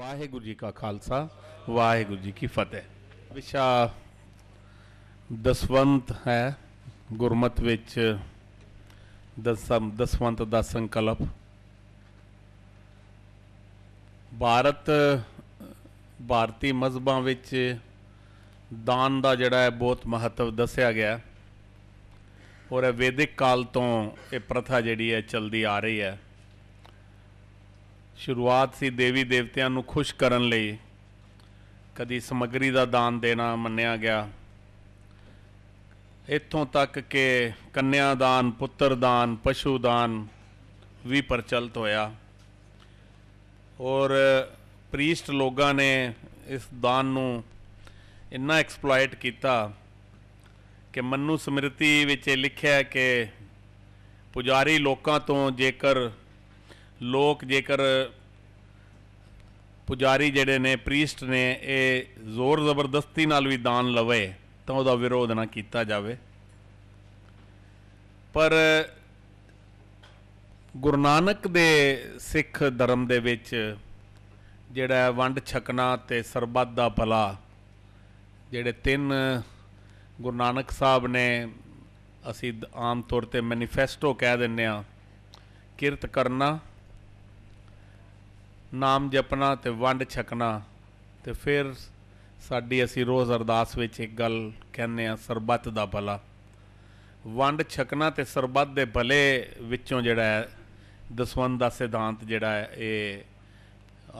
ਵਾਹਿਗੁਰੂ ਜੀ ਕਾ ਖਾਲਸਾ ਵਾਹਿਗੁਰੂ ਜੀ ਕੀ ਫਤਿਹ ਵਿਸ਼ਾ ਦਸਵੰਤ ਹੈ ਗੁਰਮਤ ਵਿੱਚ ਦਸਮ ਦਸਵੰਤ ਦਾ ਸੰਕਲਪ ਭਾਰਤ ਭਾਰਤੀ ਮਜ਼ਬਾਂ ਵਿੱਚ ਦਾਨ ਦਾ ਜਿਹੜਾ ਹੈ ਬਹੁਤ ਮਹੱਤਵ ਦੱਸਿਆ ਗਿਆ ਔਰ ਇਹ ਵੈਦਿਕ ਕਾਲ ਤੋਂ ਇਹ ਪ੍ਰਥਾ ਜਿਹੜੀ ਹੈ ਚਲਦੀ ਆ ਰਹੀ ਹੈ ਸ਼ੁਰੂਆਤ ਸੀ ਦੇਵੀ ਦੇਵਤਿਆਂ ਨੂੰ ਖੁਸ਼ ਕਰਨ ਲਈ ਕਦੀ ਸਮਗਰੀ ਦਾ ਦਾਨ ਦੇਣਾ ਮੰਨਿਆ ਗਿਆ ਇੱਥੋਂ ਤੱਕ ਕਿ ਕੰਨਿਆ ਦਾਨ ਪੁੱਤਰ ਦਾਨ ਪਸ਼ੂ ਦਾਨ ਵੀ ਪ੍ਰਚਲਿਤ ਹੋਇਆ ਔਰ ਪ੍ਰੀਸਟ ਲੋਗਾ ਨੇ ਇਸ ਦਾਨ ਨੂੰ ਇੰਨਾ ਐਕਸਪਲੋਇਟ ਕੀਤਾ ਕਿ ਮੰਨੂ ਸਮ੍ਰਿਤੀ ਵਿੱਚ ਲਿਖਿਆ ਕਿ ਪੁਜਾਰੀ ਲੋਕਾਂ ਤੋਂ ਜੇਕਰ ਲੋਕ ਜੇਕਰ ਪੁਜਾਰੀ ਜਿਹੜੇ ਨੇ ਪ੍ਰੀਸਟ ਨੇ ਇਹ ਜ਼ੋਰ ਜ਼ਬਰਦਸਤੀ ਨਾਲ ਵੀ ਦਾਨ ਲਵੇ ਤਾਂ ਉਹਦਾ ਵਿਰੋਧ ਨਾ ਕੀਤਾ ਜਾਵੇ ਪਰ ਗੁਰੂ ਨਾਨਕ ਦੇ ਸਿੱਖ ਧਰਮ ਦੇ ਵਿੱਚ ਜਿਹੜਾ ਵੰਡ ਛਕਣਾ ਤੇ ਸਰਬੱਤ ਦਾ ਭਲਾ ਜਿਹੜੇ ਤਿੰਨ ਗੁਰੂ ਨਾਨਕ ਸਾਹਿਬ ਨੇ ਅਸੀਂ ਆਮ ਤੌਰ ਤੇ ਮੈਨੀਫੈਸਟੋ ਕਹਿ ਦਿੰਨੇ ਆ ਕਿਰਤ ਕਰਨਾ ਨਾਮ ਜਪਣਾ ਤੇ ਵੰਡ ਛਕਣਾ ਤੇ ਫਿਰ ਸਾਡੀ ਅਸੀਂ ਰੋਜ਼ ਅਰਦਾਸ ਵਿੱਚ ਇੱਕ ਗੱਲ ਕਹਿੰਨੇ ਆ ਸਰਬੱਤ ਦਾ ਭਲਾ ਵੰਡ ਛਕਣਾ ਤੇ ਸਰਬੱਤ ਦੇ ਭਲੇ ਵਿੱਚੋਂ ਜਿਹੜਾ ਹੈ ਦਸਵੰਦ ਦਾ ਸਿਧਾਂਤ ਜਿਹੜਾ ਹੈ ਇਹ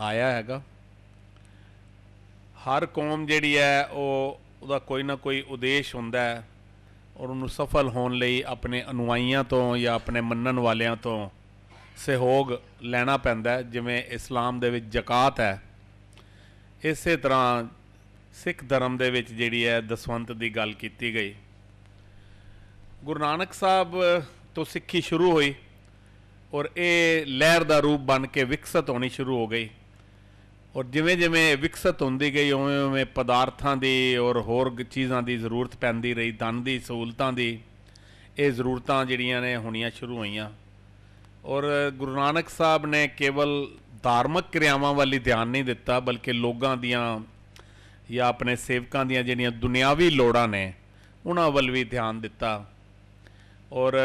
ਆਇਆ ਹੈਗਾ ਹਰ ਕੌਮ ਜਿਹੜੀ ਹੈ ਉਹ ਉਹਦਾ ਕੋਈ ਨਾ ਕੋਈ ਉਦੇਸ਼ ਹੁੰਦਾ ਹੈ ਔਰ ਉਹਨੂੰ ਸਫਲ ਹੋਣ ਲਈ ਆਪਣੇ ਅਨੁਆਈਆਂ ਤੋਂ ਜਾਂ ਆਪਣੇ ਮੰਨਣ ਵਾਲਿਆਂ ਤੋਂ ਸਹਿਯੋਗ ਲੈਣਾ ਪੈਂਦਾ ਜਿਵੇਂ ਇਸਲਾਮ ਦੇ ਵਿੱਚ ਜ਼ਕਾਤ ਹੈ ਇਸੇ ਤਰ੍ਹਾਂ ਸਿੱਖ ਧਰਮ ਦੇ ਵਿੱਚ ਜਿਹੜੀ ਹੈ ਦਸਵੰਤ ਦੀ ਗੱਲ ਕੀਤੀ ਗਈ ਗੁਰੂ ਨਾਨਕ ਸਾਹਿਬ ਤੋਂ ਸਿੱਖੀ ਸ਼ੁਰੂ ਹੋਈ ਔਰ ਇਹ ਲਹਿਰ ਦਾ ਰੂਪ ਬਣ ਕੇ ਵਿਕਸਿਤ ਹੋਣੀ ਸ਼ੁਰੂ ਹੋ ਗਈ ਔਰ ਜਿਵੇਂ ਜਿਵੇਂ ਵਿਕਸਿਤ ਹੁੰਦੀ ਗਈ ਉਵੇਂ ਉਵੇਂ ਪਦਾਰਥਾਂ ਦੀ ਔਰ ਹੋਰ ਚੀਜ਼ਾਂ ਦੀ ਜ਼ਰੂਰਤ ਪੈਂਦੀ ਰਹੀ ਦੰਦ ਦੀ ਸਹੂਲਤਾਂ ਦੀ ਇਹ ਜ਼ਰੂਰਤਾਂ ਜਿਹੜੀਆਂ ਨੇ ਹੋਣੀਆਂ ਸ਼ੁਰੂ ਹੋਈਆਂ ਔਰ ਗੁਰੂ ਨਾਨਕ ਸਾਹਿਬ ਨੇ ਕੇਵਲ ਧਾਰਮਿਕ ਕਿਰਿਆਵਾਂ ਵਾਲੀ ਧਿਆਨ ਨਹੀਂ ਦਿੱਤਾ ਬਲਕਿ ਲੋਕਾਂ ਦੀਆਂ ਜਾਂ ਆਪਣੇ ਸੇਵਕਾਂ ਦੀਆਂ ਜਿਹੜੀਆਂ ਦੁਨਿਆਵੀ ਲੋੜਾਂ ਨੇ ਉਹਨਾਂ ਵੱਲ ਵੀ ਧਿਆਨ ਦਿੱਤਾ ਔਰ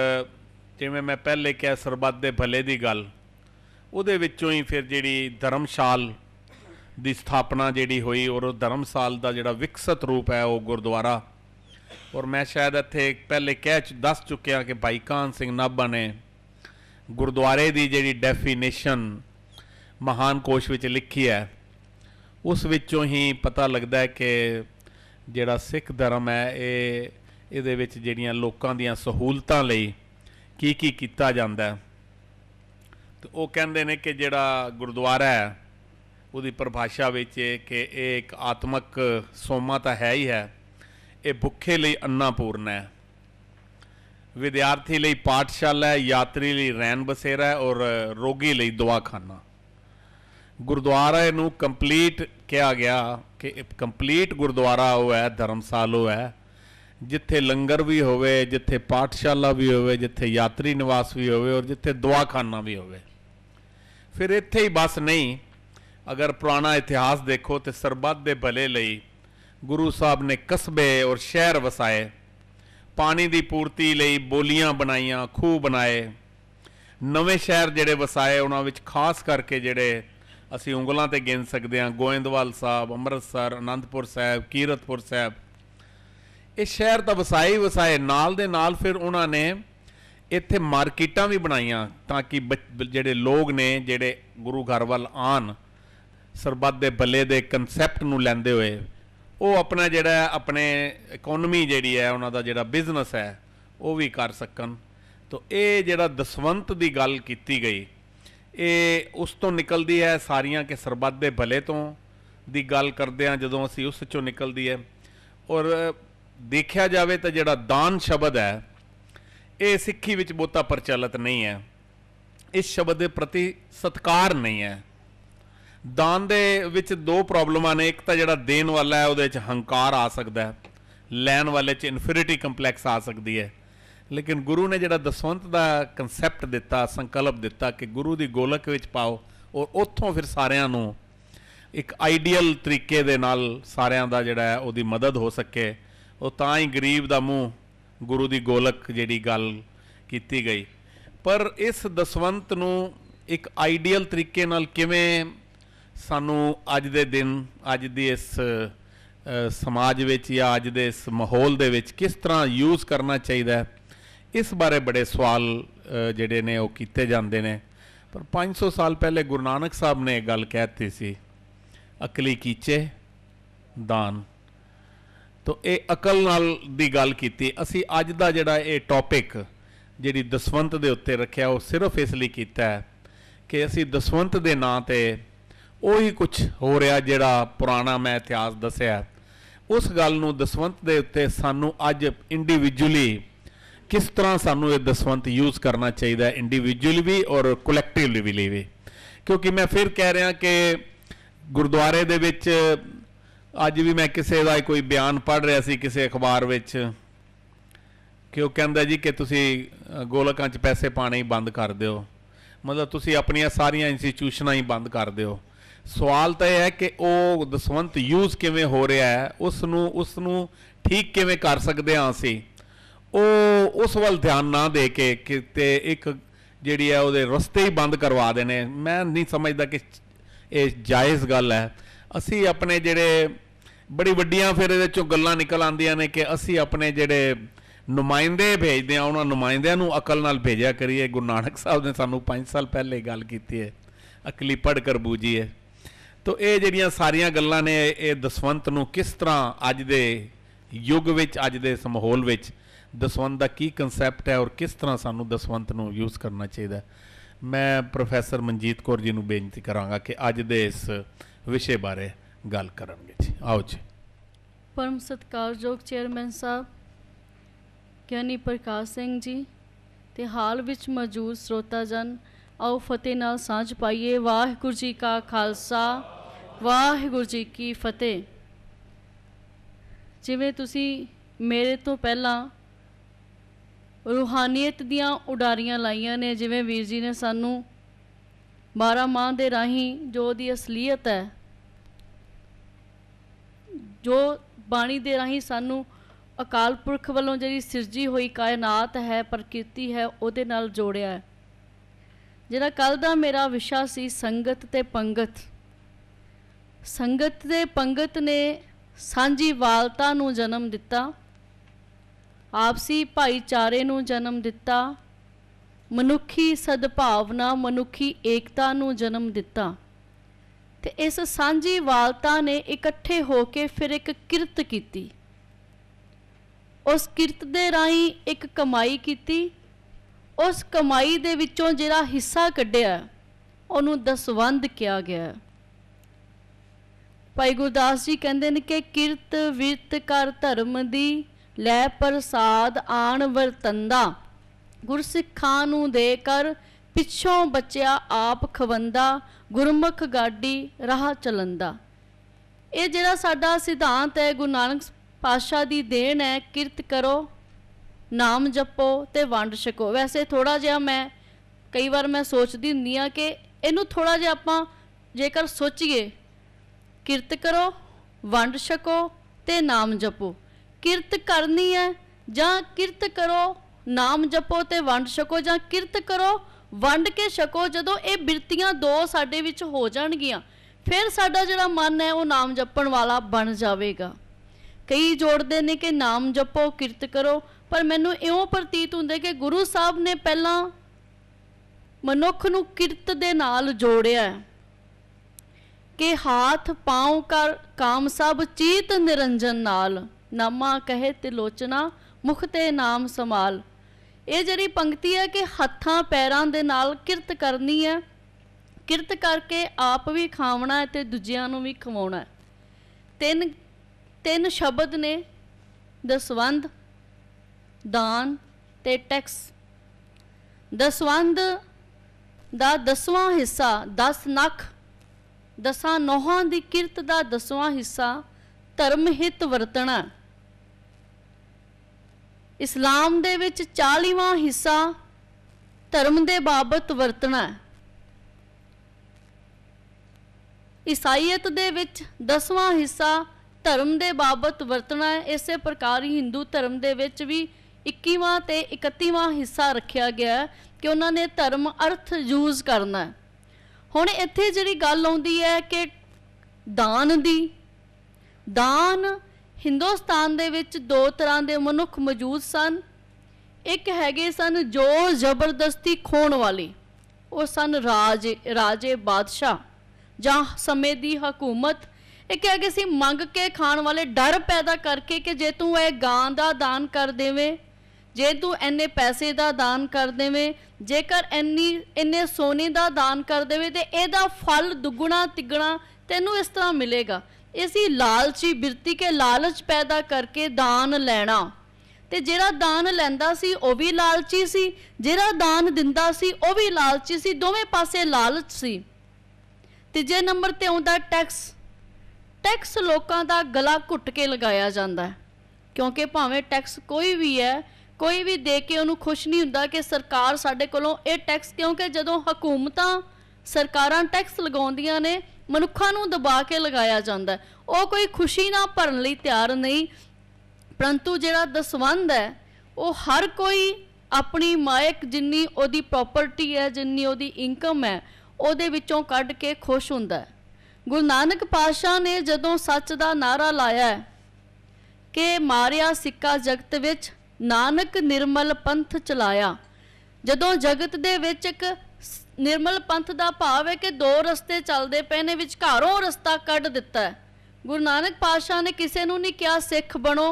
ਜਿਵੇਂ ਮੈਂ ਪਹਿਲੇ ਕਿਹਾ ਸਰਬੱਤ ਦੇ ਭਲੇ ਦੀ ਗੱਲ ਉਹਦੇ ਵਿੱਚੋਂ ਹੀ ਫਿਰ ਜਿਹੜੀ ਧਰਮਸ਼ਾਲ ਦੀ ਸਥਾਪਨਾ ਜਿਹੜੀ ਹੋਈ ਔਰ ਉਹ ਧਰਮਸਾਲ ਦਾ ਜਿਹੜਾ ਵਿਕਸਿਤ ਰੂਪ ਹੈ ਉਹ ਗੁਰਦੁਆਰਾ ਔਰ ਮੈਂ ਸ਼ਾਇਦ ਇੱਥੇ ਪਹਿਲੇ ਕਹਿ ਦੱਸ ਚੁੱਕਿਆ ਕਿ ਭਾਈ ਕਾਨ ਸਿੰਘ ਨਾਭਾ ਨੇ ਗੁਰਦੁਆਰੇ ਦੀ ਜਿਹੜੀ ਡੈਫੀਨੇਸ਼ਨ ਮਹਾਨ ਕੋਸ਼ ਵਿੱਚ ਲਿਖੀ ਹੈ ਉਸ ਵਿੱਚੋਂ ਹੀ ਪਤਾ ਲੱਗਦਾ ਹੈ ਕਿ ਜਿਹੜਾ ਸਿੱਖ ਧਰਮ ਹੈ ਇਹ ਇਹਦੇ ਵਿੱਚ ਜਿਹੜੀਆਂ ਲੋਕਾਂ ਦੀਆਂ ਸਹੂਲਤਾਂ ਲਈ ਕੀ ਕੀ ਕੀਤਾ ਜਾਂਦਾ ਹੈ ਤੇ ਉਹ ਕਹਿੰਦੇ ਨੇ ਕਿ ਜਿਹੜਾ ਗੁਰਦੁਆਰਾ ਹੈ ਉਹਦੀ ਪਰਿਭਾਸ਼ਾ ਵਿੱਚ ਕਿ ਇਹ ਇੱਕ ਆਤਮਿਕ ਸੋਮਾ ਤਾਂ ਹੈ ਹੀ ਹੈ ਇਹ ਭੁੱਖੇ ਲਈ ਅੰਨਾਪੂਰਨ ਹੈ ਵਿਦਿਆਰਥੀ ਲਈ ਪਾਠਸ਼ਾਲਾ ਹੈ ਯਾਤਰੀ ਲਈ ਰਹਿਣ ਬਸੇਰਾ ਹੈ ਔਰ ਰੋਗੀ ਲਈ ਦਵਾਖਾਨਾ ਗੁਰਦੁਆਰਾ ਨੂੰ ਕੰਪਲੀਟ ਕਿਹਾ ਗਿਆ ਕਿ ਕੰਪਲੀਟ ਗੁਰਦੁਆਰਾ ਉਹ ਹੈ ਧਰਮਸਾਲ ਹੈ ਜਿੱਥੇ ਲੰਗਰ ਵੀ ਹੋਵੇ ਜਿੱਥੇ ਪਾਠਸ਼ਾਲਾ ਵੀ ਹੋਵੇ ਜਿੱਥੇ ਯਾਤਰੀ ਨਿਵਾਸ ਵੀ ਹੋਵੇ ਔਰ ਜਿੱਥੇ ਦਵਾਖਾਨਾ ਵੀ ਹੋਵੇ ਫਿਰ ਇੱਥੇ ਹੀ ਬਸ ਨਹੀਂ ਅਗਰ ਪੁਰਾਣਾ ਇਤਿਹਾਸ ਦੇਖੋ ਤੇ ਸਰਬੱਤ ਦੇ ਭਲੇ ਲਈ ਗੁਰੂ ਸਾਹਿਬ ਨੇ ਕਸਬੇ ਔਰ ਸ਼ਹਿਰ ਵਸਾਏ ਪਾਣੀ ਦੀ ਪੂਰਤੀ ਲਈ ਬੋਲੀਆਂ ਬਣਾਈਆਂ ਖੂਹ ਬਣਾਏ ਨਵੇਂ ਸ਼ਹਿਰ ਜਿਹੜੇ ਵਸਾਏ ਉਹਨਾਂ ਵਿੱਚ ਖਾਸ ਕਰਕੇ ਜਿਹੜੇ ਅਸੀਂ ਉਂਗਲਾਂ ਤੇ ਗਿਣ ਸਕਦੇ ਹਾਂ ਗੋਇੰਦਵਾਲ ਸਾਹਿਬ ਅੰਮ੍ਰਿਤਸਰ ਅਨੰਦਪੁਰ ਸਾਹਿਬ ਕੀਰਤਪੁਰ ਸਾਹਿਬ ਇਹ ਸ਼ਹਿਰ ਤਾਂ ਵਸਾਈ ਵਸਾਏ ਨਾਲ ਦੇ ਨਾਲ ਫਿਰ ਉਹਨਾਂ ਨੇ ਇੱਥੇ ਮਾਰਕੀਟਾਂ ਵੀ ਬਣਾਈਆਂ ਤਾਂ ਕਿ ਜਿਹੜੇ ਲੋਕ ਨੇ ਜਿਹੜੇ ਗੁਰੂ ਘਰ ਵੱਲ ਆਣ ਸਰਬੱਤ ਦੇ ਭਲੇ ਦੇ ਕਨਸੈਪਟ ਨੂੰ ਲੈਂਦੇ ਹੋਏ ਉਹ ਆਪਣਾ ਜਿਹੜਾ ਆਪਣੇ ਇਕਨੋਮੀ ਜਿਹੜੀ ਹੈ ਉਹਨਾਂ ਦਾ ਜਿਹੜਾ ਬਿਜ਼ਨਸ ਹੈ ਉਹ ਵੀ ਕਰ ਸਕਣ ਤੋਂ ਇਹ ਜਿਹੜਾ ਦਸਵੰਤ ਦੀ ਗੱਲ ਕੀਤੀ ਗਈ ਇਹ ਉਸ ਤੋਂ ਨਿਕਲਦੀ ਹੈ ਸਾਰੀਆਂ ਕੇ ਸਰਬੱਤ ਦੇ ਭਲੇ ਤੋਂ ਦੀ ਗੱਲ ਕਰਦੇ ਆ ਜਦੋਂ ਅਸੀਂ ਉਸ ਚੋਂ ਨਿਕਲਦੀ ਹੈ ਔਰ ਦੇਖਿਆ ਜਾਵੇ ਤਾਂ ਜਿਹੜਾ ਦਾਨ ਸ਼ਬਦ ਹੈ ਇਹ ਸਿੱਖੀ ਵਿੱਚ ਬਹੁਤਾ ਪ੍ਰਚਲਿਤ ਨਹੀਂ ਹੈ ਇਸ ਸ਼ਬਦ ਦੇ ਪ੍ਰਤੀ ਸਤਕਾਰ ਨਹੀਂ ਹੈ ਦਾਨ ਦੇ ਵਿੱਚ ਦੋ ਪ੍ਰੋਬਲਮਾਂ ਨੇ ਇੱਕ ਤਾਂ ਜਿਹੜਾ ਦੇਣ ਵਾਲਾ ਹੈ ਉਹਦੇ ਵਿੱਚ ਹੰਕਾਰ ਆ ਸਕਦਾ ਹੈ ਲੈਣ ਵਾਲੇ 'ਚ ਇਨਫਿਨਿਟੀ ਕੰਪਲੈਕਸ ਆ ਸਕਦੀ ਹੈ ਲੇਕਿਨ ਗੁਰੂ ਨੇ ਜਿਹੜਾ ਦਸਵੰਤ ਦਾ ਕਨਸੈਪਟ ਦਿੱਤਾ ਸੰਕਲਪ ਦਿੱਤਾ ਕਿ ਗੁਰੂ ਦੀ ਗੋਲਕ ਵਿੱਚ ਪਾਓ ਔਰ ਉੱਥੋਂ ਫਿਰ ਸਾਰਿਆਂ ਨੂੰ ਇੱਕ ਆਈਡੀਅਲ ਤਰੀਕੇ ਦੇ ਨਾਲ ਸਾਰਿਆਂ ਦਾ ਜਿਹੜਾ ਹੈ ਉਹਦੀ ਮਦਦ ਹੋ ਸਕੇ ਉਹ ਤਾਂ ਹੀ ਗਰੀਬ ਦਾ ਮੂੰਹ ਗੁਰੂ ਦੀ ਗੋਲਕ ਜਿਹੜੀ ਗੱਲ ਕੀਤੀ ਗਈ ਪਰ ਇਸ ਦਸਵੰਤ ਨੂੰ ਇੱਕ ਆਈਡੀਅਲ ਤਰੀਕੇ ਨਾਲ ਕਿਵੇਂ ਸਾਨੂੰ ਅੱਜ ਦੇ ਦਿਨ ਅੱਜ ਦੀ ਇਸ ਸਮਾਜ ਵਿੱਚ ਜਾਂ ਅੱਜ ਦੇ ਇਸ ਮਾਹੌਲ ਦੇ ਵਿੱਚ ਕਿਸ ਤਰ੍ਹਾਂ ਯੂਜ਼ ਕਰਨਾ ਚਾਹੀਦਾ ਹੈ ਇਸ ਬਾਰੇ ਬੜੇ ਸਵਾਲ ਜਿਹੜੇ ਨੇ ਉਹ ਕੀਤੇ ਜਾਂਦੇ ਨੇ ਪਰ 500 ਸਾਲ ਪਹਿਲੇ ਗੁਰੂ ਨਾਨਕ ਸਾਹਿਬ ਨੇ ਇੱਕ ਗੱਲ ਕਹਿਤੀ ਸੀ ਅਕਲੀ ਕੀਚੇ ਦਾਨ ਤੋਂ ਇਹ ਅਕਲ ਨਾਲ ਦੀ ਗੱਲ ਕੀਤੀ ਅਸੀਂ ਅੱਜ ਦਾ ਜਿਹੜਾ ਇਹ ਟੌਪਿਕ ਜਿਹੜੀ ਦਸਵੰਤ ਦੇ ਉੱਤੇ ਰੱਖਿਆ ਉਹ ਸਿਰਫ ਇਸ ਲਈ ਕੀਤਾ ਹੈ ਕਿ ਅਸੀਂ ਦਸਵੰਤ ਦੇ ਨਾਂ ਤੇ ਉਹੀ ਕੁਝ ਹੋ ਰਿਹਾ ਜਿਹੜਾ ਪੁਰਾਣਾ ਮੈਂ ਇਤਿਹਾਸ ਦੱਸਿਆ ਉਸ ਗੱਲ ਨੂੰ ਦਸਵੰਤ ਦੇ ਉੱਤੇ ਸਾਨੂੰ ਅੱਜ ਇੰਡੀਵਿਜੂਅਲੀ ਕਿਸ ਤਰ੍ਹਾਂ ਸਾਨੂੰ ਇਹ ਦਸਵੰਤ ਯੂਜ਼ ਕਰਨਾ ਚਾਹੀਦਾ ਹੈ ਇੰਡੀਵਿਜੂਅਲੀ ਵੀ ਔਰ ਕਲੈਕਟਿਵਲੀ ਵੀ ਕਿਉਂਕਿ ਮੈਂ ਫਿਰ ਕਹਿ ਰਿਹਾ ਕਿ ਗੁਰਦੁਆਰੇ ਦੇ ਵਿੱਚ ਅੱਜ ਵੀ ਮੈਂ ਕਿਸੇ ਦਾ ਕੋਈ ਬਿਆਨ ਪੜ੍ਹ ਰਿਹਾ ਸੀ ਕਿਸੇ ਅਖਬਾਰ ਵਿੱਚ ਕਿ ਉਹ ਕਹਿੰਦਾ ਜੀ ਕਿ ਤੁਸੀਂ ਗੋਲਕਾਂ 'ਚ ਪੈਸੇ ਪਾਣੇ ਹੀ ਬੰਦ ਕਰ ਦਿਓ ਮਤਲਬ ਤੁਸੀਂ ਆਪਣੀਆਂ ਸਾਰੀਆਂ ਇੰਸਟੀਟਿਊਸ਼ਨਾਂ ਹੀ ਬੰਦ ਕਰ ਦਿਓ ਸਵਾਲ ਤਾਂ ਇਹ ਹੈ ਕਿ ਉਹ ਦਸਵੰਤ ਯੂਜ਼ ਕਿਵੇਂ ਹੋ ਰਿਹਾ ਹੈ ਉਸ ਨੂੰ ਉਸ ਨੂੰ ਠੀਕ ਕਿਵੇਂ ਕਰ ਸਕਦੇ ਹਾਂ ਅਸੀਂ ਉਹ ਉਸ ਵੱਲ ਧਿਆਨ ਨਾ ਦੇ ਕੇ ਕਿਤੇ ਇੱਕ ਜਿਹੜੀ ਹੈ ਉਹਦੇ ਰਸਤੇ ਹੀ ਬੰਦ ਕਰਵਾ ਦੇਣੇ ਮੈਂ ਨਹੀਂ ਸਮਝਦਾ ਕਿ ਇਹ ਜਾਇਜ਼ ਗੱਲ ਹੈ ਅਸੀਂ ਆਪਣੇ ਜਿਹੜੇ ਬੜੀ ਵੱਡੀਆਂ ਫਿਰ ਇਹਦੇ ਚੋਂ ਗੱਲਾਂ ਨਿਕਲ ਆਉਂਦੀਆਂ ਨੇ ਕਿ ਅਸੀਂ ਆਪਣੇ ਜਿਹੜੇ ਨੁਮਾਇੰਦੇ ਭੇਜਦੇ ਆ ਉਹਨਾਂ ਨੁਮਾਇੰਦਿਆਂ ਨੂੰ ਅਕਲ ਨਾਲ ਭੇਜਿਆ ਕਰੀਏ ਗੁਰੂ ਨਾਨਕ ਸਾਹਿਬ ਨੇ ਸਾਨੂੰ 5 ਸਾਲ ਪਹਿਲੇ ਗੱਲ ਕੀਤੀ ਹੈ ਅਕਲੀ ਪੜ ਕਰ ਹੈ ਤੋ ਇਹ ਜਿਹੜੀਆਂ ਸਾਰੀਆਂ ਗੱਲਾਂ ਨੇ ਇਹ ਦਸਵੰਤ ਨੂੰ ਕਿਸ ਤਰ੍ਹਾਂ ਅੱਜ ਦੇ ਯੁੱਗ ਵਿੱਚ ਅੱਜ ਦੇ ਸਮਾਹੌਲ ਵਿੱਚ ਦਸਵੰਤ ਦਾ ਕੀ ਕਨਸੈਪਟ ਹੈ ਔਰ ਕਿਸ ਤਰ੍ਹਾਂ ਸਾਨੂੰ ਦਸਵੰਤ ਨੂੰ ਯੂਜ਼ ਕਰਨਾ ਚਾਹੀਦਾ ਮੈਂ ਪ੍ਰੋਫੈਸਰ ਮਨਜੀਤ ਕੌਰ ਜੀ ਨੂੰ ਬੇਨਤੀ ਕਰਾਂਗਾ ਕਿ ਅੱਜ ਦੇ ਇਸ ਵਿਸ਼ੇ ਬਾਰੇ ਗੱਲ ਕਰਨਗੇ ਜੀ ਆਓ ਜੀ ਪਰਮ ਸਤਕਾਰਯੋਗ ਚੇਅਰਮੈਨ ਸਾਹਿਬ ਗਿਆਨੀ ਪ੍ਰਕਾਸ਼ ਸਿੰਘ ਜੀ ਤੇ ਹਾਲ ਵਿੱਚ ਮੌਜੂਦ ਸਰੋਤਾ ਜਨ ਆਓ ਫਤਿਹ ਨਾਲ ਸਾਂਝ ਪਾਈਏ ਵਾਹਿਗੁਰੂ ਜੀ ਕਾ ਖਾਲਸਾ ਵਾਹਿਗੁਰੂ ਜੀ ਕੀ ਫਤਿਹ ਜਿਵੇਂ ਤੁਸੀਂ ਮੇਰੇ ਤੋਂ ਪਹਿਲਾਂ ਰੂਹਾਨੀਅਤ ਦੀਆਂ ਉਡਾਰੀਆਂ ਲਾਈਆਂ ਨੇ ਜਿਵੇਂ ਵੀਰ ਜੀ ਨੇ ਸਾਨੂੰ 12 ਮਾਹ ਦੇ ਰਾਹੀਂ ਜੋ ਦੀ ਅਸਲੀਅਤ ਹੈ ਜੋ ਬਾਣੀ ਦੇ ਰਾਹੀਂ ਸਾਨੂੰ ਅਕਾਲ ਪੁਰਖ ਵੱਲੋਂ ਜਿਹੜੀ ਸਿਰਜੀ ਹੋਈ ਕਾਇਨਾਤ ਹੈ ਪ੍ਰਕਿਰਤੀ ਹੈ ਉਹਦੇ ਨਾਲ ਜੋੜਿਆ ਹੈ ਜਿਹੜਾ ਕੱਲ ਦਾ ਮੇਰਾ ਵਿਸ਼ਾ ਸੀ ਸੰਗਤ ਤੇ ਪੰਗਤ ਸੰਗਤ ਦੇ ਪੰਗਤ ਨੇ ਸਾਂਝੀ ਵਾਲਤਾ ਨੂੰ ਜਨਮ ਦਿੱਤਾ ਆਪਸੀ ਭਾਈਚਾਰੇ ਨੂੰ ਜਨਮ ਦਿੱਤਾ ਮਨੁੱਖੀ ਸਦਭਾਵਨਾ ਮਨੁੱਖੀ ਏਕਤਾ ਨੂੰ ਜਨਮ ਦਿੱਤਾ ਤੇ ਇਸ ਸਾਂਝੀ ਵਾਲਤਾ ਨੇ ਇਕੱਠੇ ਹੋ ਕੇ ਫਿਰ ਇੱਕ ਕਿਰਤ ਕੀਤੀ ਉਸ ਕਿਰਤ ਦੇ ਰਾਹੀਂ ਇੱਕ ਕਮਾਈ ਕੀਤੀ ਉਸ ਕਮਾਈ ਦੇ ਵਿੱਚੋਂ ਜਿਹੜਾ ਹਿੱਸਾ ਕੱਢਿਆ ਉਹਨੂੰ ਦਸਵੰਦ ਕਿਹਾ ਗਿਆ ਭਾਈ ਗੁਰਦਾਸ ਜੀ ਕਹਿੰਦੇ ਨੇ ਕਿ ਕਿਰਤ ਵਿਰਤ ਕਰ ਧਰਮ ਦੀ ਲੈ ਪ੍ਰਸਾਦ ਆਣ ਵਰਤੰਦਾ ਗੁਰਸਿੱਖਾਂ ਨੂੰ ਦੇ ਕਰ ਪਿੱਛੋਂ ਬਚਿਆ ਆਪ ਖਵੰਦਾ ਗੁਰਮੁਖ ਗਾਡੀ ਰਾਹ ਚਲੰਦਾ ਇਹ ਜਿਹੜਾ ਸਾਡਾ ਸਿਧਾਂਤ ਹੈ ਗੁਰੂ ਨਾਨਕ ਪਾਸ਼ਾ ਦੀ ਦੇਣ ਹੈ ਕਿਰਤ ਕਰੋ ਨਾਮ ਜਪੋ ਤੇ ਵੰਡ ਛਕੋ ਵੈਸੇ ਥੋੜਾ ਜਿਹਾ ਮੈਂ ਕਈ ਵਾਰ ਮੈਂ ਸੋਚਦੀ ਹੁੰਦੀ ਆ ਕਿ ਇਹਨੂੰ ਥੋੜਾ ਜਿਹਾ ਆਪਾਂ ਜੇਕਰ ਸੋਚੀਏ ਕਿਰਤ ਕਰੋ ਵੰਡ ਛਕੋ ਤੇ ਨਾਮ ਜਪੋ ਕਿਰਤ ਕਰਨੀ ਹੈ ਜਾਂ ਕਿਰਤ ਕਰੋ ਨਾਮ ਜਪੋ ਤੇ ਵੰਡ ਛਕੋ ਜਾਂ ਕਿਰਤ ਕਰੋ ਵੰਡ ਕੇ ਛਕੋ ਜਦੋਂ ਇਹ ਬਿਰਤੀਆਂ ਦੋ ਸਾਡੇ ਵਿੱਚ ਹੋ ਜਾਣਗੀਆਂ ਫਿਰ ਸਾਡਾ ਜਿਹੜਾ ਮਨ ਹੈ ਉਹ ਨਾਮ ਜਪਣ ਵਾਲਾ ਬਣ ਜਾਵੇਗਾ ਕਈ ਜੋੜਦੇ ਨੇ ਕਿ ਨਾਮ ਜਪੋ ਕਿਰਤ ਕਰੋ ਪਰ ਮੈਨੂੰ ਇਉਂ ਪ੍ਰਤੀਤ ਹੁੰਦਾ ਕਿ ਗੁਰੂ ਸਾਹਿਬ ਨੇ ਪਹਿਲਾਂ ਮਨੁੱਖ ਨੂੰ ਕਿਰਤ ਦੇ ਨਾਲ ਜੋੜਿਆ ਹੈ ਕਿ ਹਾਥ ਪਾਉ ਕਰ ਕਾਮ ਸਭ ਚੀਤ ਨਿਰੰਜਨ ਨਾਲ ਨਾਮਾ ਕਹੇ ਤਿਲੋਚਨਾ ਮੁਖ ਤੇ ਨਾਮ ਸਮਾਲ ਇਹ ਜਿਹੜੀ ਪੰਕਤੀ ਹੈ ਕਿ ਹੱਥਾਂ ਪੈਰਾਂ ਦੇ ਨਾਲ ਕਿਰਤ ਕਰਨੀ ਹੈ ਕਿਰਤ ਕਰਕੇ ਆਪ ਵੀ ਖਾਵਣਾ ਹੈ ਤੇ ਦੂਜਿਆਂ ਨੂੰ ਵੀ ਖਵਾਉਣਾ ਹੈ ਤਿੰਨ ਤਿੰਨ ਸ਼ਬਦ ਨੇ ਦਸਵੰਦ ਦਾਨ ਤੇ ਟੈਕਸ ਦਸਵੰਦ ਦਾ ਦਸਵਾਂ ਹਿੱਸਾ 10 ਲੱਖ ਦਸਾਂ ਨੋਹਾਂ ਦੀ ਕਿਰਤ ਦਾ ਦਸਵਾਂ ਹਿੱਸਾ ਧਰਮ ਹਿਤ ਵਰਤਣਾ ਇਸਲਾਮ ਦੇ ਵਿੱਚ 40ਵਾਂ ਹਿੱਸਾ ਧਰਮ ਦੇ ਬਾਬਤ ਵਰਤਣਾ ਇਸਾਈਅਤ ਦੇ ਵਿੱਚ 10ਵਾਂ ਹਿੱਸਾ ਧਰਮ ਦੇ ਬਾਬਤ ਵਰਤਣਾ ਹੈ ਇਸੇ ਪ੍ਰਕਾਰ ਹੀ ਹਿੰਦੂ ਧਰਮ ਦੇ ਵਿੱਚ ਵੀ 21ਵਾਂ ਤੇ 31ਵਾਂ ਹਿੱਸਾ ਰੱਖਿਆ ਗਿਆ ਕਿ ਉਹਨਾਂ ਨੇ ਧਰਮ ਅਰਥ ਯੂਜ਼ ਕਰਨਾ ਹੈ ਹੁਣ ਇੱਥੇ ਜਿਹੜੀ ਗੱਲ ਆਉਂਦੀ ਹੈ ਕਿ ਦਾਨ ਦੀ ਦਾਨ ਹਿੰਦੁਸਤਾਨ ਦੇ ਵਿੱਚ ਦੋ ਤਰ੍ਹਾਂ ਦੇ ਮਨੁੱਖ ਮੌਜੂਦ ਸਨ ਇੱਕ ਹੈਗੇ ਸਨ ਜੋ ਜ਼ਬਰਦਸਤੀ ਖੋਣ ਵਾਲੇ ਉਹ ਸਨ ਰਾਜ ਰਾਜੇ ਬਾਦਸ਼ਾਹ ਜਾਂ ਸਮੇਂ ਦੀ ਹਕੂਮਤ ਇੱਕ ਹੈਗੇ ਸੀ ਮੰਗ ਕੇ ਖਾਣ ਵਾਲੇ ਡਰ ਪੈਦਾ ਕਰਕੇ ਕਿ ਜੇ ਤੂੰ ਇਹ ਗਾਂ ਦਾ ਦਾਨ ਕਰ ਦੇਵੇਂ ਜੇ ਤੂੰ ਐਨੇ ਪੈਸੇ ਦਾ ਦਾਨ ਕਰ ਦੇਵੇਂ ਜੇਕਰ ਐਨੀ ਇੰਨੇ ਸੋਨੇ ਦਾ ਦਾਨ ਕਰ ਦੇਵੇਂ ਤੇ ਇਹਦਾ ਫਲ ਦੁੱਗਣਾ ਤਿੱਗਣਾ ਤੈਨੂੰ ਇਸ ਤਰ੍ਹਾਂ ਮਿਲੇਗਾ ਇਸੀ ਲਾਲਚੀ ਬਿਰਤੀ ਕੇ ਲਾਲਚ ਪੈਦਾ ਕਰਕੇ ਦਾਨ ਲੈਣਾ ਤੇ ਜਿਹੜਾ ਦਾਨ ਲੈਂਦਾ ਸੀ ਉਹ ਵੀ ਲਾਲਚੀ ਸੀ ਜਿਹੜਾ ਦਾਨ ਦਿੰਦਾ ਸੀ ਉਹ ਵੀ ਲਾਲਚੀ ਸੀ ਦੋਵੇਂ ਪਾਸੇ ਲਾਲਚ ਸੀ ਤੀਜੇ ਨੰਬਰ ਤੇ ਆਉਂਦਾ ਟੈਕਸ ਟੈਕਸ ਲੋਕਾਂ ਦਾ ਗਲਾ ਘੁੱਟ ਕੇ ਲਗਾਇਆ ਜਾਂਦਾ ਕਿਉਂਕਿ ਭਾਵੇਂ ਟੈਕਸ ਕੋਈ ਵੀ ਹੈ ਕੋਈ ਵੀ ਦੇਖ ਕੇ ਉਹਨੂੰ ਖੁਸ਼ ਨਹੀਂ ਹੁੰਦਾ ਕਿ ਸਰਕਾਰ ਸਾਡੇ ਕੋਲੋਂ ਇਹ ਟੈਕਸ ਕਿਉਂਕਿ ਜਦੋਂ ਹਕੂਮਤਾਂ ਸਰਕਾਰਾਂ ਟੈਕਸ ਲਗਾਉਂਦੀਆਂ ਨੇ ਮਨੁੱਖਾਂ ਨੂੰ ਦਬਾ ਕੇ ਲਗਾਇਆ ਜਾਂਦਾ ਉਹ ਕੋਈ ਖੁਸ਼ੀ ਨਾ ਭਰਨ ਲਈ ਤਿਆਰ ਨਹੀਂ ਪਰੰਤੂ ਜਿਹੜਾ ਦਸਵੰਦ ਹੈ ਉਹ ਹਰ ਕੋਈ ਆਪਣੀ ਮਾਇਕ ਜਿੰਨੀ ਉਹਦੀ ਪ੍ਰਾਪਰਟੀ ਹੈ ਜਿੰਨੀ ਉਹਦੀ ਇਨਕਮ ਹੈ ਉਹਦੇ ਵਿੱਚੋਂ ਕੱਢ ਕੇ ਖੁਸ਼ ਹੁੰਦਾ ਹੈ ਗੁਰੂ ਨਾਨਕ ਪਾਤਸ਼ਾਹ ਨੇ ਜਦੋਂ ਸੱਚ ਦਾ ਨਾਰਾ ਲਾਇਆ ਕਿ ਮਾਰਿਆ ਸਿੱਕਾ ਜਗਤ ਵਿੱਚ ਨਾਨਕ ਨਿਰਮਲ ਪੰਥ ਚਲਾਇਆ ਜਦੋਂ ਜਗਤ ਦੇ ਵਿੱਚ ਇੱਕ ਨਿਰਮਲ ਪੰਥ ਦਾ ਭਾਵ ਹੈ ਕਿ ਦੋ ਰਸਤੇ ਚੱਲਦੇ ਪਏ ਨੇ ਵਿਚਕਾਰੋਂ ਰਸਤਾ ਕੱਢ ਦਿੱਤਾ ਗੁਰੂ ਨਾਨਕ ਪਾਤਸ਼ਾਹ ਨੇ ਕਿਸੇ ਨੂੰ ਨਹੀਂ ਕਿਹਾ ਸਿੱਖ ਬਣੋ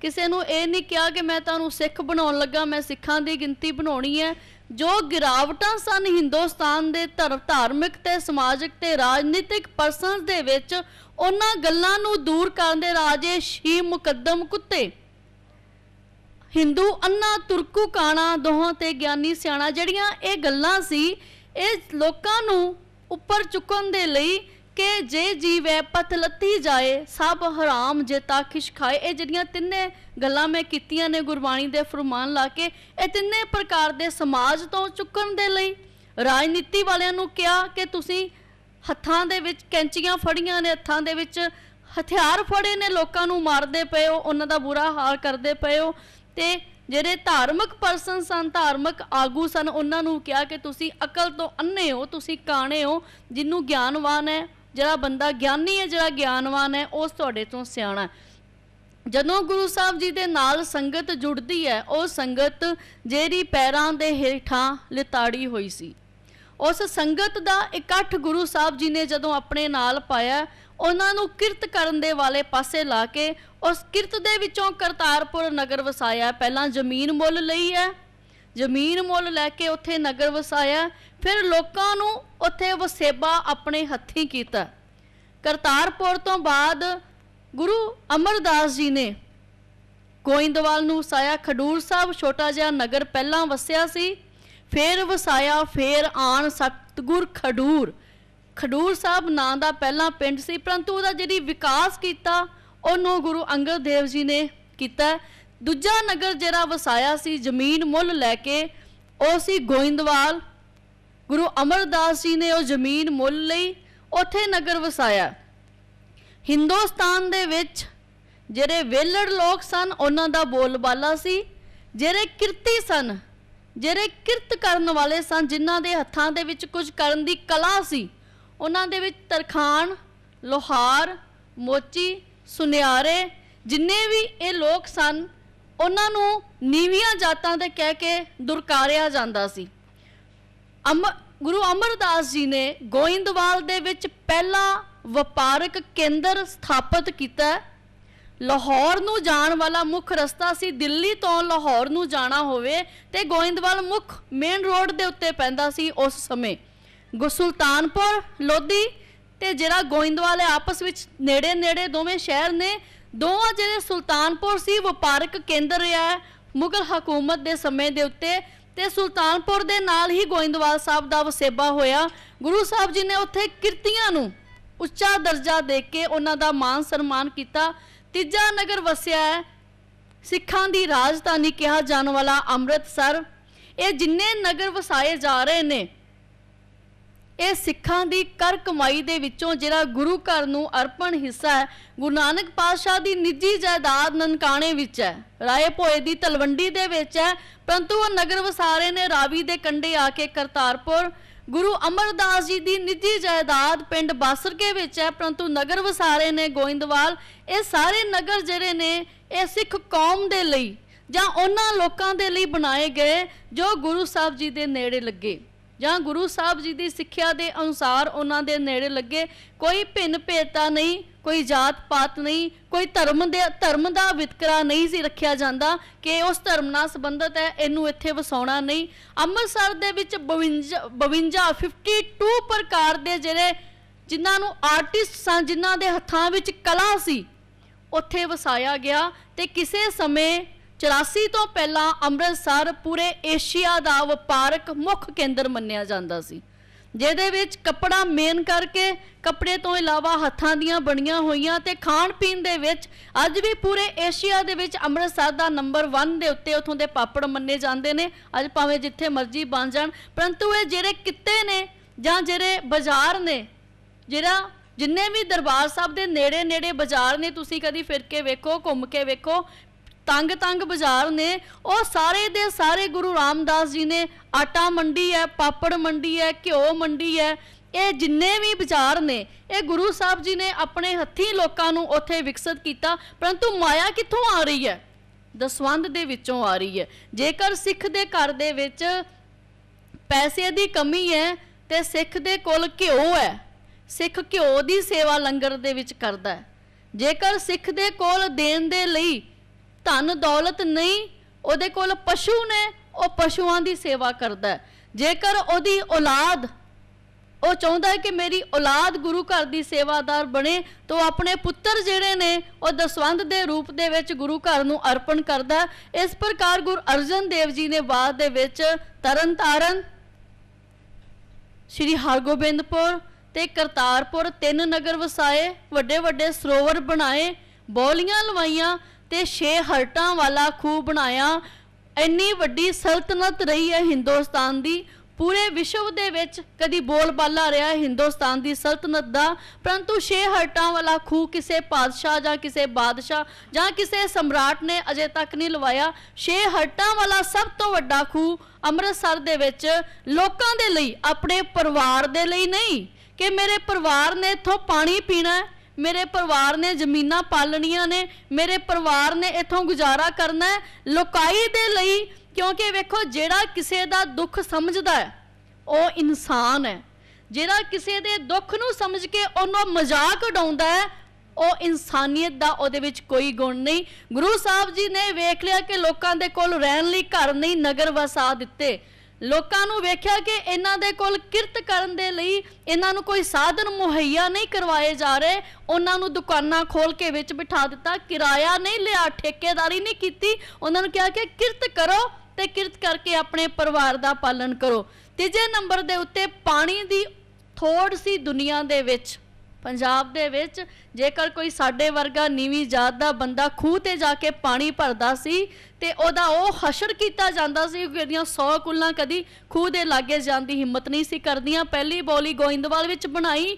ਕਿਸੇ ਨੂੰ ਇਹ ਨਹੀਂ ਕਿਹਾ ਕਿ ਮੈਂ ਤੁਹਾਨੂੰ ਸਿੱਖ ਬਣਾਉਣ ਲੱਗਾ ਮੈਂ ਸਿੱਖਾਂ ਦੀ ਗਿਣਤੀ ਬਣਾਉਣੀ ਹੈ ਜੋ ਗਿਰਾਵਟਾਂ ਸਨ ਹਿੰਦੁਸਤਾਨ ਦੇ ਧਰਮ ਧਾਰਮਿਕ ਤੇ ਸਮਾਜਿਕ ਤੇ ਰਾਜਨੀਤਿਕ ਪਰਸਨਸ ਦੇ ਵਿੱਚ ਉਹਨਾਂ ਗੱਲਾਂ ਨੂੰ ਦੂਰ ਕਰਨ ਦੇ ਰਾਜੇ ਸ਼ੀ ਮੁਕੱਦਮ ਕੁੱਤੇ ਹਿੰਦੂ ਅੰਨਾ ਤੁਰਕੂ ਕਾਣਾ ਦੋਹਾਂ ਤੇ ਗਿਆਨੀ ਸਿਆਣਾ ਜਿਹੜੀਆਂ ਇਹ ਗੱਲਾਂ ਸੀ ਇਹ ਲੋਕਾਂ ਨੂੰ ਉੱਪਰ ਚੁੱਕਣ ਦੇ ਲਈ ਕਿ ਜੇ ਜੀਵੇ ਲੱਤੀ ਜਾਏ ਸਭ ਹਰਾਮ ਜੇ ਤਾਖਿਸ਼ ਖਾਏ ਇਹ ਜਿਹੜੀਆਂ ਤਿੰਨੇ ਗੱਲਾਂ ਮੈਂ ਕੀਤੀਆਂ ਨੇ ਗੁਰਬਾਣੀ ਦੇ ਫਰਮਾਨ ਲਾ ਕੇ ਇਹ ਤਿੰਨੇ ਪ੍ਰਕਾਰ ਦੇ ਸਮਾਜ ਤੋਂ ਚੁੱਕਣ ਦੇ ਲਈ ਰਾਜਨੀਤੀ ਵਾਲਿਆਂ ਨੂੰ ਕਿਹਾ ਕਿ ਤੁਸੀਂ ਹੱਥਾਂ ਦੇ ਵਿੱਚ ਕੈਂਚੀਆਂ ਫੜੀਆਂ ਨੇ ਹੱਥਾਂ ਦੇ ਵਿੱਚ ਹਥਿਆਰ ਫੜੇ ਨੇ ਲੋਕਾਂ ਨੂੰ ਮਾਰਦੇ ਪਏ ਹੋ ਉਹਨਾਂ ਦਾ ਬੁਰਾ ਹਾਲ ਕਰਦੇ ਪਏ ਹੋ ਤੇ ਜਿਹੜੇ ਧਾਰਮਿਕ ਪਰਸਨ ਸਨ ਧਾਰਮਿਕ ਆਗੂ ਸਨ ਉਹਨਾਂ ਨੂੰ ਕਿਹਾ ਕਿ ਤੁਸੀਂ ਅਕਲ ਤੋਂ ਅੰਨੇ ਹੋ ਤੁਸੀਂ ਕਾਣੇ ਹੋ ਜਿੰਨੂੰ ਗਿਆਨਵਾਨ ਹੈ ਜਿਹੜਾ ਬੰਦਾ ਗਿਆਨੀ ਹੈ ਜਿਹੜਾ ਗਿਆਨਵਾਨ ਹੈ ਉਸ ਤੁਹਾਡੇ ਤੋਂ ਸਿਆਣਾ ਜਦੋਂ ਗੁਰੂ ਸਾਹਿਬ ਜੀ ਦੇ ਨਾਲ ਸੰਗਤ ਜੁੜਦੀ ਹੈ ਉਹ ਸੰਗਤ ਜਿਹੜੀ ਪੈਰਾਂ ਦੇ ਹੇਠਾਂ ਲਿਤਾੜੀ ਹੋਈ ਸੀ ਉਸ ਸੰਗਤ ਦਾ ਇਕੱਠ ਗੁਰੂ ਸਾਹਿਬ ਜੀ ਨੇ ਜਦੋਂ ਆਪਣੇ ਨਾਲ ਪਾਇਆ ਉਹਨਾਂ ਨੂੰ ਕਿਰਤ ਕਰਨ ਦੇ ਵਾਲੇ ਪਾਸੇ ਲਾ ਕੇ ਉਸ ਕਿਰਤ ਦੇ ਵਿੱਚੋਂ ਕਰਤਾਰਪੁਰ ਨਗਰ ਵਸਾਇਆ ਪਹਿਲਾਂ ਜ਼ਮੀਨ ਮੁੱਲ ਲਈ ਹੈ ਜ਼ਮੀਨ ਮੁੱਲ ਲੈ ਕੇ ਉੱਥੇ ਨਗਰ ਵਸਾਇਆ ਫਿਰ ਲੋਕਾਂ ਨੂੰ ਉੱਥੇ ਵਸੇਬਾ ਆਪਣੇ ਹੱਥੀਂ ਕੀਤਾ ਕਰਤਾਰਪੁਰ ਤੋਂ ਬਾਅਦ ਗੁਰੂ ਅਮਰਦਾਸ ਜੀ ਨੇ ਗੋਇੰਦਵਾਲ ਨੂੰ ਵਸਾਇਆ ਖਡੂਰ ਸਾਹਿਬ ਛੋਟਾ ਜਿਹਾ ਨਗਰ ਪਹਿਲਾਂ ਵਸਿਆ ਸੀ ਫਿਰ ਵਸਾਇਆ ਫਿਰ ਆਣ ਸਤਗੁਰ ਖਡੂਰ ਖਡੂਰ ਸਾਹਿਬ ਨਾਂ ਦਾ ਪਹਿਲਾ ਪਿੰਡ ਸੀ ਪਰੰਤੂ ਉਹਦਾ ਜਿਹੜੀ ਵਿਕਾਸ ਕੀਤਾ ਉਹਨੂੰ ਗੁਰੂ ਅੰਗਦ ਦੇਵ ਜੀ ਨੇ ਕੀਤਾ ਦੂਜਾ ਨਗਰ ਜਿਹੜਾ ਵਸਾਇਆ ਸੀ ਜ਼ਮੀਨ ਮੁੱਲ ਲੈ ਕੇ ਉਹ ਸੀ ਗੋਇੰਦਵਾਲ ਗੁਰੂ ਅਮਰਦਾਸ ਜੀ ਨੇ ਉਹ ਜ਼ਮੀਨ ਮੁੱਲ ਲਈ ਉੱਥੇ ਨਗਰ ਵਸਾਇਆ ਹਿੰਦੁਸਤਾਨ ਦੇ ਵਿੱਚ ਜਿਹੜੇ ਵੇਲੜ ਲੋਕ ਸਨ ਉਹਨਾਂ ਦਾ ਬੋਲਬਾਲਾ ਸੀ ਜਿਹੜੇ ਕਿਰਤੀ ਸਨ ਜਿਹੜੇ ਕਿਰਤ ਕਰਨ ਵਾਲੇ ਸਨ ਜਿਨ੍ਹਾਂ ਦੇ ਹੱਥਾਂ ਦੇ ਵਿੱਚ ਕੁਝ ਕਰਨ ਦੀ ਕਲਾ ਸੀ ਉਹਨਾਂ ਦੇ ਵਿੱਚ ਤਰਖਾਨ ਲੋਹਾਰ ਮੋਚੀ ਸੁਨਿਆਰੇ ਜਿੰਨੇ ਵੀ ਇਹ ਲੋਕ ਸਨ ਉਹਨਾਂ ਨੂੰ ਨੀਵੀਆਂ ਜਾਤਾਂ ਦੇ ਕਹਿ ਕੇ ਦੁਰਕਾਰਿਆ ਜਾਂਦਾ ਸੀ ਅਮ ਗੁਰੂ ਅਮਰਦਾਸ ਜੀ ਨੇ ਗੋਇੰਦਵਾਲ ਦੇ ਵਿੱਚ ਪਹਿਲਾ ਵਪਾਰਕ ਕੇਂਦਰ ਸਥਾਪਿਤ ਕੀਤਾ ਲਾਹੌਰ ਨੂੰ ਜਾਣ ਵਾਲਾ ਮੁੱਖ ਰਸਤਾ ਸੀ ਦਿੱਲੀ ਤੋਂ ਲਾਹੌਰ ਨੂੰ ਜਾਣਾ ਹੋਵੇ ਤੇ ਗੋਇੰਦਵਾਲ ਮੁੱਖ ਮੇਨ ਰੋਡ ਦੇ ਉੱਤੇ ਪੈਂਦਾ ਸੀ ਉਸ ਸਮੇਂ ਸੁਲਤਾਨਪੁਰ ਲੋਧੀ ਤੇ ਜਿਹੜਾ ਗੋਇੰਦਵਾਲ ਹੈ ਆਪਸ ਵਿੱਚ ਨੇੜੇ ਨੇੜੇ ਦੋਵੇਂ ਸ਼ਹਿਰ ਨੇ ਦੋਵਾਂ ਜਿਹੜੇ ਸੁਲਤਾਨਪੁਰ ਸੀ ਵਪਾਰਕ ਕੇਂਦਰ ਰਿਹਾ ਮੁਗਲ ਹਕੂਮਤ ਦੇ ਸਮੇਂ ਦੇ ਉੱਤੇ ਤੇ ਸੁਲਤਾਨਪੁਰ ਦੇ ਨਾਲ ਹੀ ਗੋਇੰਦਵਾਲ ਸਾਹਿਬ ਦਾ ਵਸੇਬਾ ਹੋਇਆ ਗੁਰੂ ਸਾਹਿਬ ਜੀ ਨੇ ਉੱਥੇ ਕਿਰਤੀਆਂ ਨੂੰ ਉੱਚਾ ਦਰਜਾ ਦੇ ਕੇ ਉਹਨਾਂ ਦਾ ਮਾਨ ਸਨਮਾਨ ਕੀਤਾ ਤੀਜਾ ਨਗਰ ਵਸਿਆ ਹੈ ਸਿੱਖਾਂ ਦੀ ਰਾਜਧਾਨੀ ਕਿਹਾ ਜਾਣ ਵਾਲਾ ਅੰਮ੍ਰਿਤਸਰ ਇਹ ਜਿੰਨੇ ਨਗਰ ਵਸਾਏ ਜਾ ਰਹੇ ਨੇ ਇਹ ਸਿੱਖਾਂ ਦੀ ਕਰ ਕਮਾਈ ਦੇ ਵਿੱਚੋਂ ਜਿਹੜਾ ਗੁਰੂ ਘਰ ਨੂੰ ਅਰਪਣ ਹਿੱਸਾ ਹੈ ਗੁਰੂ ਨਾਨਕ ਪਾਤਸ਼ਾਹ ਦੀ ਨਿੱਜੀ ਜਾਇਦਾਦ ਨਨਕਾਣੇ ਵਿੱਚ ਹੈ ਰਾਏ ਭੋਏ ਦੀ ਤਲਵੰਡੀ ਦੇ ਵਿੱਚ ਹੈ ਪਰੰਤੂ ਉਹ ਨਗਰ ਵਸਾਰੇ ਨੇ ਰਾਵੀ ਦੇ ਕੰਢੇ ਆ ਕੇ ਕਰਤਾਰਪੁਰ ਗੁਰੂ ਅਮਰਦਾਸ ਜੀ ਦੀ ਨਿੱਜੀ ਜਾਇਦਾਦ ਪਿੰਡ ਬਾਸਰਕੇ ਵਿੱਚ ਹੈ ਪਰੰਤੂ ਨਗਰ ਵਸਾਰੇ ਨੇ ਗੋਇੰਦਵਾਲ ਇਹ ਸਾਰੇ ਨਗਰ ਜਿਹੜੇ ਨੇ ਇਹ ਸਿੱਖ ਕੌਮ ਦੇ ਲਈ ਜਾਂ ਉਹਨਾਂ ਲੋਕਾਂ ਦੇ ਲਈ ਬਣਾਏ ਗਏ ਜੋ ਗੁਰੂ ਸਾਹਿਬ ਜੀ ਦੇ ਨੇੜੇ ਲੱਗੇ ਜਾਂ ਗੁਰੂ ਸਾਹਿਬ ਜੀ ਦੀ ਸਿੱਖਿਆ ਦੇ ਅਨੁਸਾਰ ਉਹਨਾਂ ਦੇ ਨੇੜੇ ਲੱਗੇ ਕੋਈ ਭਿੰਨ ਭੇਤਾ ਨਹੀਂ ਕੋਈ ਜਾਤ ਪਾਤ ਨਹੀਂ ਕੋਈ ਧਰਮ ਦੇ ਧਰਮ ਦਾ ਵਿਤਕਰਾ ਨਹੀਂ ਸੀ ਰੱਖਿਆ ਜਾਂਦਾ ਕਿ ਉਸ ਧਰਮ ਨਾਲ ਸੰਬੰਧਤ ਹੈ ਇਹਨੂੰ ਇੱਥੇ ਵਸਾਉਣਾ ਨਹੀਂ ਅੰਮ੍ਰਿਤਸਰ ਦੇ ਵਿੱਚ 52 52 ਪ੍ਰਕਾਰ ਦੇ ਜਿਹੜੇ ਜਿਨ੍ਹਾਂ ਨੂੰ ਆਰਟਿਸਟ ਸਨ ਜਿਨ੍ਹਾਂ ਦੇ ਹੱਥਾਂ ਵਿੱਚ ਕਲਾ ਸੀ ਉੱਥੇ ਵਸਾਇਆ ਗਿਆ ਤੇ ਕਿਸੇ ਸਮੇਂ 84 ਤੋਂ ਪਹਿਲਾਂ ਅੰਮ੍ਰਿਤਸਰ ਪੂਰੇ ਏਸ਼ੀਆ ਦਾ ਵਪਾਰਕ ਮੁੱਖ ਕੇਂਦਰ ਮੰਨਿਆ ਜਾਂਦਾ ਸੀ ਜਿਹਦੇ ਵਿੱਚ ਕੱਪੜਾ ਮੇਨ ਕਰਕੇ ਕੱਪੜੇ ਤੋਂ ਇਲਾਵਾ ਹੱਥਾਂ ਦੀਆਂ ਬਣੀਆਂ ਹੋਈਆਂ ਤੇ ਖਾਣ ਪੀਣ ਦੇ ਵਿੱਚ ਅੱਜ ਵੀ ਪੂਰੇ ਏਸ਼ੀਆ ਦੇ ਵਿੱਚ ਅੰਮ੍ਰਿਤਸਰ ਦਾ ਨੰਬਰ 1 ਦੇ ਉੱਤੇ ਉਥੋਂ ਦੇ ਪਾਪੜ ਮੰਨੇ ਜਾਂਦੇ ਨੇ ਅੱਜ ਭਾਵੇਂ ਜਿੱਥੇ ਮਰਜ਼ੀ ਬਣ ਜਾਣ ਪਰੰਤੂ ਇਹ ਜਿਹੜੇ ਕਿੱਤੇ ਨੇ ਜਾਂ ਜਿਹੜੇ ਬਾਜ਼ਾਰ ਨੇ ਜਿਹੜਾ ਜਿੰਨੇ ਵੀ ਦਰਬਾਰ ਸਾਹਿਬ ਦੇ ਨੇੜੇ ਨੇੜੇ ਬਾਜ਼ਾਰ ਨੇ ਤੁਸੀਂ ਕਦੀ ਫਿਰ ਕੇ ਵੇਖੋ ਘੁੰਮ ਕੇ ਵੇਖੋ ਤੰਗ ਤੰਗ ਬਾਜ਼ਾਰ ਨੇ ਉਹ ਸਾਰੇ ਦੇ ਸਾਰੇ ਗੁਰੂ ਰਾਮਦਾਸ ਜੀ ਨੇ ਆਟਾ ਮੰਡੀ ਹੈ ਪਾਪੜ ਮੰਡੀ ਹੈ ਘਿਓ ਮੰਡੀ ਹੈ ਇਹ ਜਿੰਨੇ ਵੀ ਵਿਚਾਰ ਨੇ ਇਹ ਗੁਰੂ ਸਾਹਿਬ ਜੀ ਨੇ ਆਪਣੇ ਹੱਥੀ ਲੋਕਾਂ ਨੂੰ ਉੱਥੇ ਵਿਕਸਿਤ ਕੀਤਾ ਪਰੰਤੂ ਮਾਇਆ ਕਿੱਥੋਂ ਆ ਰਹੀ ਹੈ ਦਸਵੰਦ ਦੇ ਵਿੱਚੋਂ ਆ ਰਹੀ ਹੈ ਜੇਕਰ ਸਿੱਖ ਦੇ ਘਰ ਦੇ ਵਿੱਚ ਪੈਸੇ ਦੀ ਕਮੀ ਹੈ ਤੇ ਸਿੱਖ ਦੇ ਕੋਲ ਘਿਓ ਹੈ ਸਿੱਖ ਘਿਓ ਦੀ ਸੇਵਾ ਲੰਗਰ ਦੇ ਵਿੱਚ ਕਰਦਾ ਹੈ ਜੇਕਰ ਸਿੱਖ ਦੇ ਕੋਲ ਦੇਣ ਦੇ ਲਈ ਧਨ ਦੌਲਤ ਨਹੀਂ ਉਹਦੇ ਕੋਲ ਪਸ਼ੂ ਨੇ ਉਹ ਪਸ਼ੂਆਂ ਦੀ ਸੇਵਾ ਕਰਦਾ ਜੇਕਰ ਉਹਦੀ ਔਲਾਦ ਉਹ ਚਾਹੁੰਦਾ ਹੈ ਕਿ ਮੇਰੀ ਔਲਾਦ ਗੁਰੂ ਘਰ ਦੀ ਸੇਵਾਦਾਰ ਬਣੇ ਤਾਂ ਆਪਣੇ ਪੁੱਤਰ ਜਿਹੜੇ ਨੇ ਉਹ ਦਸਵੰਧ ਦੇ ਰੂਪ ਦੇ ਵਿੱਚ ਗੁਰੂ ਘਰ ਨੂੰ ਅਰਪਣ ਕਰਦਾ ਇਸ ਪ੍ਰਕਾਰ ਗੁਰ ਅਰਜਨ ਦੇਵ ਜੀ ਨੇ ਬਾਅਦ ਦੇ ਵਿੱਚ ਤਰਨਤਾਰਨ ਸ੍ਰੀ ਹਰਗੋਬਿੰਦਪੁਰ ਤੇ ਕਰਤਾਰਪੁਰ ਤਿੰਨ ਨਗਰ ਵਸਾਏ ਵੱਡੇ ਵੱਡੇ ਸਰੋਵਰ ਬਣਾਏ ਬੋਲੀਆਂ ਲਵਾਈਆਂ ਤੇ 6 ਹਰਟਾਂ ਵਾਲਾ ਖੂਹ ਬਣਾਇਆ ਇੰਨੀ ਵੱਡੀ ਸਲਤਨਤ ਰਹੀ ਹੈ ਹਿੰਦੁਸਤਾਨ ਦੀ ਪੂਰੇ ਵਿਸ਼ਵ ਦੇ ਵਿੱਚ ਕਦੀ ਬੋਲ ਬਾਲਾ ਰਿਹਾ ਹਿੰਦੁਸਤਾਨ ਦੀ ਸਲਤਨਤ ਦਾ ਪਰੰਤੂ ਛੇ ਹਰਟਾਂ ਵਾਲਾ ਖੂ ਕਿਸੇ ਪਾਦਸ਼ਾਹ ਜਾਂ ਕਿਸੇ ਬਾਦਸ਼ਾਹ ਜਾਂ ਕਿਸੇ ਸਮਰਾਟ ਨੇ ਅਜੇ ਤੱਕ ਨਹੀਂ ਲਵਾਇਆ ਛੇ ਹਰਟਾਂ ਵਾਲਾ ਸਭ ਤੋਂ ਵੱਡਾ ਖੂ ਅੰਮ੍ਰਿਤਸਰ ਦੇ ਵਿੱਚ ਲੋਕਾਂ ਦੇ ਲਈ ਆਪਣੇ ਪਰਿਵਾਰ ਦੇ ਲਈ ਨਹੀਂ ਕਿ ਮੇਰੇ ਪਰਿਵਾਰ ਨੇ ਇਥੋਂ ਪਾਣੀ ਪੀਣਾ ਮੇਰੇ ਪਰਿਵਾਰ ਨੇ ਜ਼ਮੀਨਾਂ ਪਾਲਣੀਆਂ ਨੇ ਮੇਰੇ ਪਰਿਵਾਰ ਨੇ ਇੱਥੋਂ ਗੁਜ਼ਾਰਾ ਕਰਨਾ ਹੈ ਲੋਕਾਈ ਦੇ ਲਈ ਕਿਉਂਕਿ ਵੇਖੋ ਜਿਹੜਾ ਕਿਸੇ ਦਾ ਦੁੱਖ ਸਮਝਦਾ ਹੈ ਉਹ ਇਨਸਾਨ ਹੈ ਜਿਹੜਾ ਕਿਸੇ ਦੇ ਦੁੱਖ ਨੂੰ ਸਮਝ ਕੇ ਉਹਨੂੰ ਮਜ਼ਾਕ ਉਡਾਉਂਦਾ ਹੈ ਉਹ ਇਨਸਾਨੀਅਤ ਦਾ ਉਹਦੇ ਵਿੱਚ ਕੋਈ ਗੁਣ ਨਹੀਂ ਗੁਰੂ ਸਾਹਿਬ ਜੀ ਨੇ ਵੇਖ ਲਿਆ ਕਿ ਲੋਕਾਂ ਦੇ ਕੋਲ ਰਹਿਣ ਲਈ ਘਰ ਨਹੀਂ ਨਗਰ ਵਸਾ ਦਿੱਤੇ ਲੋਕਾਂ ਨੂੰ ਵੇਖਿਆ ਕਿ ਇਹਨਾਂ ਦੇ ਕੋਲ ਕਿਰਤ ਕਰਨ ਦੇ ਲਈ ਇਹਨਾਂ ਨੂੰ ਕੋਈ ਸਾਧਨ ਮੁਹੱਈਆ ਨਹੀਂ ਕਰਵਾਏ ਜਾ ਰਹੇ ਉਹਨਾਂ ਨੂੰ ਦੁਕਾਨਾਂ ਖੋਲ ਕੇ ਵਿੱਚ ਬਿਠਾ ਦਿੱਤਾ ਕਿਰਾਇਆ ਨਹੀਂ ਲਿਆ ਠੇਕੇਦਾਰੀ ਨਹੀਂ ਕੀਤੀ ਉਹਨਾਂ ਨੂੰ ਕਿਹਾ ਕਿ ਕਿਰਤ ਕਰੋ ਤੇ ਕਿਰਤ ਕਰਕੇ ਆਪਣੇ ਪਰਿਵਾਰ ਦਾ ਪਾਲਣ ਕਰੋ ਤੀਜੇ ਨੰਬਰ ਦੇ ਉੱਤੇ ਪਾਣੀ ਦੀ ਥੋੜ ਸੀ ਦੁਨੀਆ ਦੇ ਵਿੱਚ ਪੰਜਾਬ ਦੇ ਵਿੱਚ ਜੇਕਰ ਕੋਈ ਸਾਡੇ ਵਰਗਾ ਨੀਵੀਂ ਜਾਤ ਦਾ ਬੰਦਾ ਖੂਹ ਤੇ ਜਾ ਕੇ ਪਾਣੀ ਭਰਦਾ ਸੀ ਤੇ ਉਹਦਾ ਉਹ ਹਸ਼ਰ ਕੀਤਾ ਜਾਂਦਾ ਸੀ ਕਿ ਇਹਦੀਆਂ 100 ਕੁੱਲਾਂ ਕਦੀ ਖੂਹ ਦੇ ਲਾਗੇ ਜਾਂਦੀ ਹਿੰਮਤ ਨਹੀਂ ਸੀ ਕਰਦੀਆਂ ਪਹਿਲੀ ਬੋਲੀ ਗੋਇੰਦਵਾਲ ਵਿੱਚ ਬਣਾਈ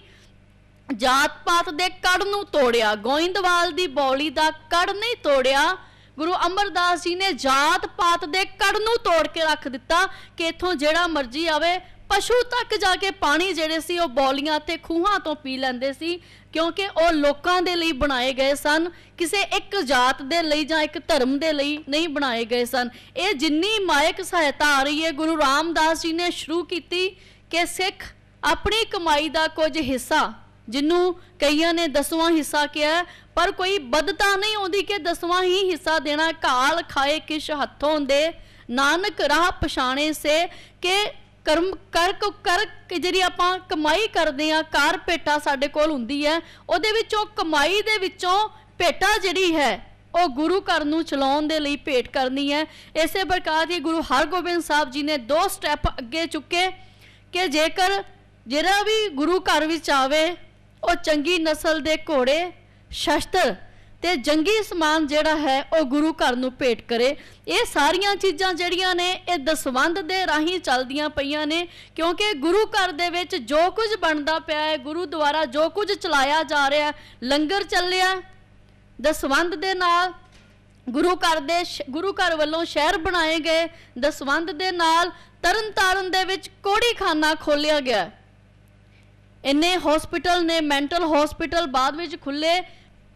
ਜਾਤ ਪਾਤ ਦੇ ਕੜ ਨੂੰ ਤੋੜਿਆ ਗੋਇੰਦਵਾਲ ਦੀ ਬੋਲੀ ਦਾ ਕੜ ਨਹੀਂ ਤੋੜਿਆ ਗੁਰੂ ਅਮਰਦਾਸ ਜੀ ਨੇ ਜਾਤ ਪਾਤ ਦੇ ਕੜ ਨੂੰ ਤੋੜ ਕੇ ਰੱਖ ਦਿੱਤਾ ਕਿ ਇਥੋਂ ਜਿਹੜਾ ਮਰਜ਼ੀ ਆਵੇ ਪਸ਼ੂ ਤੱਕ ਜਾ ਕੇ ਪਾਣੀ ਜਿਹੜੇ ਸੀ ਉਹ ਬੋਲੀਆਂ ਤੇ ਖੂਹਾਂ ਤੋਂ ਪੀ ਲੈਂਦੇ ਸੀ ਕਿਉਂਕਿ ਉਹ ਲੋਕਾਂ ਦੇ ਲਈ ਬਣਾਏ ਗਏ ਸਨ ਕਿਸੇ ਇੱਕ ਜਾਤ ਦੇ ਲਈ ਜਾਂ ਇੱਕ ਧਰਮ ਦੇ ਲਈ ਨਹੀਂ ਬਣਾਏ ਗਏ ਸਨ ਇਹ ਜਿੰਨੀ ਮਾਇਕ ਸਹਾਇਤਾ ਆ ਰਹੀ ਹੈ ਗੁਰੂ ਰਾਮਦਾਸ ਜੀ ਨੇ ਸ਼ੁਰੂ ਕੀਤੀ ਕਿ ਸਿੱਖ ਆਪਣੀ ਕਮਾਈ ਦਾ ਕੁਝ ਹਿੱਸਾ ਜਿਹਨੂੰ ਕਈਆਂ ਨੇ ਦਸਵਾਂ ਹਿੱਸਾ ਕਿਹਾ ਪਰ ਕੋਈ ਬਦਤਾ ਨਹੀਂ ਆਉਂਦੀ ਕਿ ਦਸਵਾਂ ਹੀ ਹਿੱਸਾ ਦੇਣਾ ਕਾਲ ਖਾਏ ਕਿਸ ਹੱਥੋਂ ਦੇ ਨਾਨਕ ਰਾਹ ਪਛਾਣੇ ਸੇ ਕਿ ਕਰਮ ਕਰ ਕਰ ਕੇ ਜਿਹੜੀ ਆਪਾਂ ਕਮਾਈ ਕਰਦੇ ਆ ਕਾਰ ਭੇਟਾ ਸਾਡੇ ਕੋਲ ਹੁੰਦੀ ਹੈ ਉਹਦੇ ਵਿੱਚੋਂ ਕਮਾਈ ਦੇ ਵਿੱਚੋਂ ਭੇਟਾ ਜਿਹੜੀ ਹੈ ਉਹ ਗੁਰੂ ਘਰ ਨੂੰ ਚਲਾਉਣ ਦੇ ਲਈ ਭੇਟ ਕਰਨੀ ਹੈ ਇਸੇ ਪ੍ਰਕਾਰ ਦੀ ਗੁਰੂ ਹਰਗੋਬਿੰਦ ਸਾਹਿਬ ਜੀ ਨੇ ਦੋ ਸਟੈਪ ਅੱਗੇ ਚੁੱਕੇ ਕਿ ਜੇਕਰ ਜਿਹੜਾ ਵੀ ਗੁਰੂ ਘਰ ਵਿੱਚ ਆਵੇ ਉਹ ਚੰਗੀ ਨਸਲ ਦੇ ਘੋੜੇ ਸ਼ਸਤਰ ਤੇ ਜੰਗੀ ਸਮਾਨ ਜਿਹੜਾ ਹੈ ਉਹ ਗੁਰੂ ਘਰ ਨੂੰ ਭੇਟ ਕਰੇ ਇਹ ਸਾਰੀਆਂ ਚੀਜ਼ਾਂ ਜਿਹੜੀਆਂ ਨੇ ਇਹ ਦਸਵੰਦ ਦੇ ਰਾਹੀਂ ਚੱਲਦੀਆਂ ਪਈਆਂ ਨੇ ਕਿਉਂਕਿ ਗੁਰੂ ਘਰ ਦੇ ਵਿੱਚ ਜੋ ਕੁਝ ਬਣਦਾ ਪਿਆ ਹੈ ਗੁਰੂ ਦੁਆਰਾ ਜੋ ਕੁਝ ਚਲਾਇਆ ਜਾ ਰਿਹਾ ਲੰਗਰ ਚੱਲਿਆ ਦਸਵੰਦ ਦੇ ਨਾਲ ਗੁਰੂ ਘਰ ਦੇ ਗੁਰੂ ਘਰ ਵੱਲੋਂ ਸ਼ਹਿਰ ਬਣਾਏ ਗਏ ਦਸਵੰਦ ਦੇ ਨਾਲ ਤਰਨਤਾਰਨ ਦੇ ਵਿੱਚ ਕੋੜੀ ਖਾਨਾ ਖੋਲਿਆ ਗਿਆ ਇੰਨੇ ਹਸਪੀਟਲ ਨੇ ਮੈਂਟਲ ਹਸਪੀਟਲ ਬਾਅਦ ਵਿੱਚ ਖੁੱਲੇ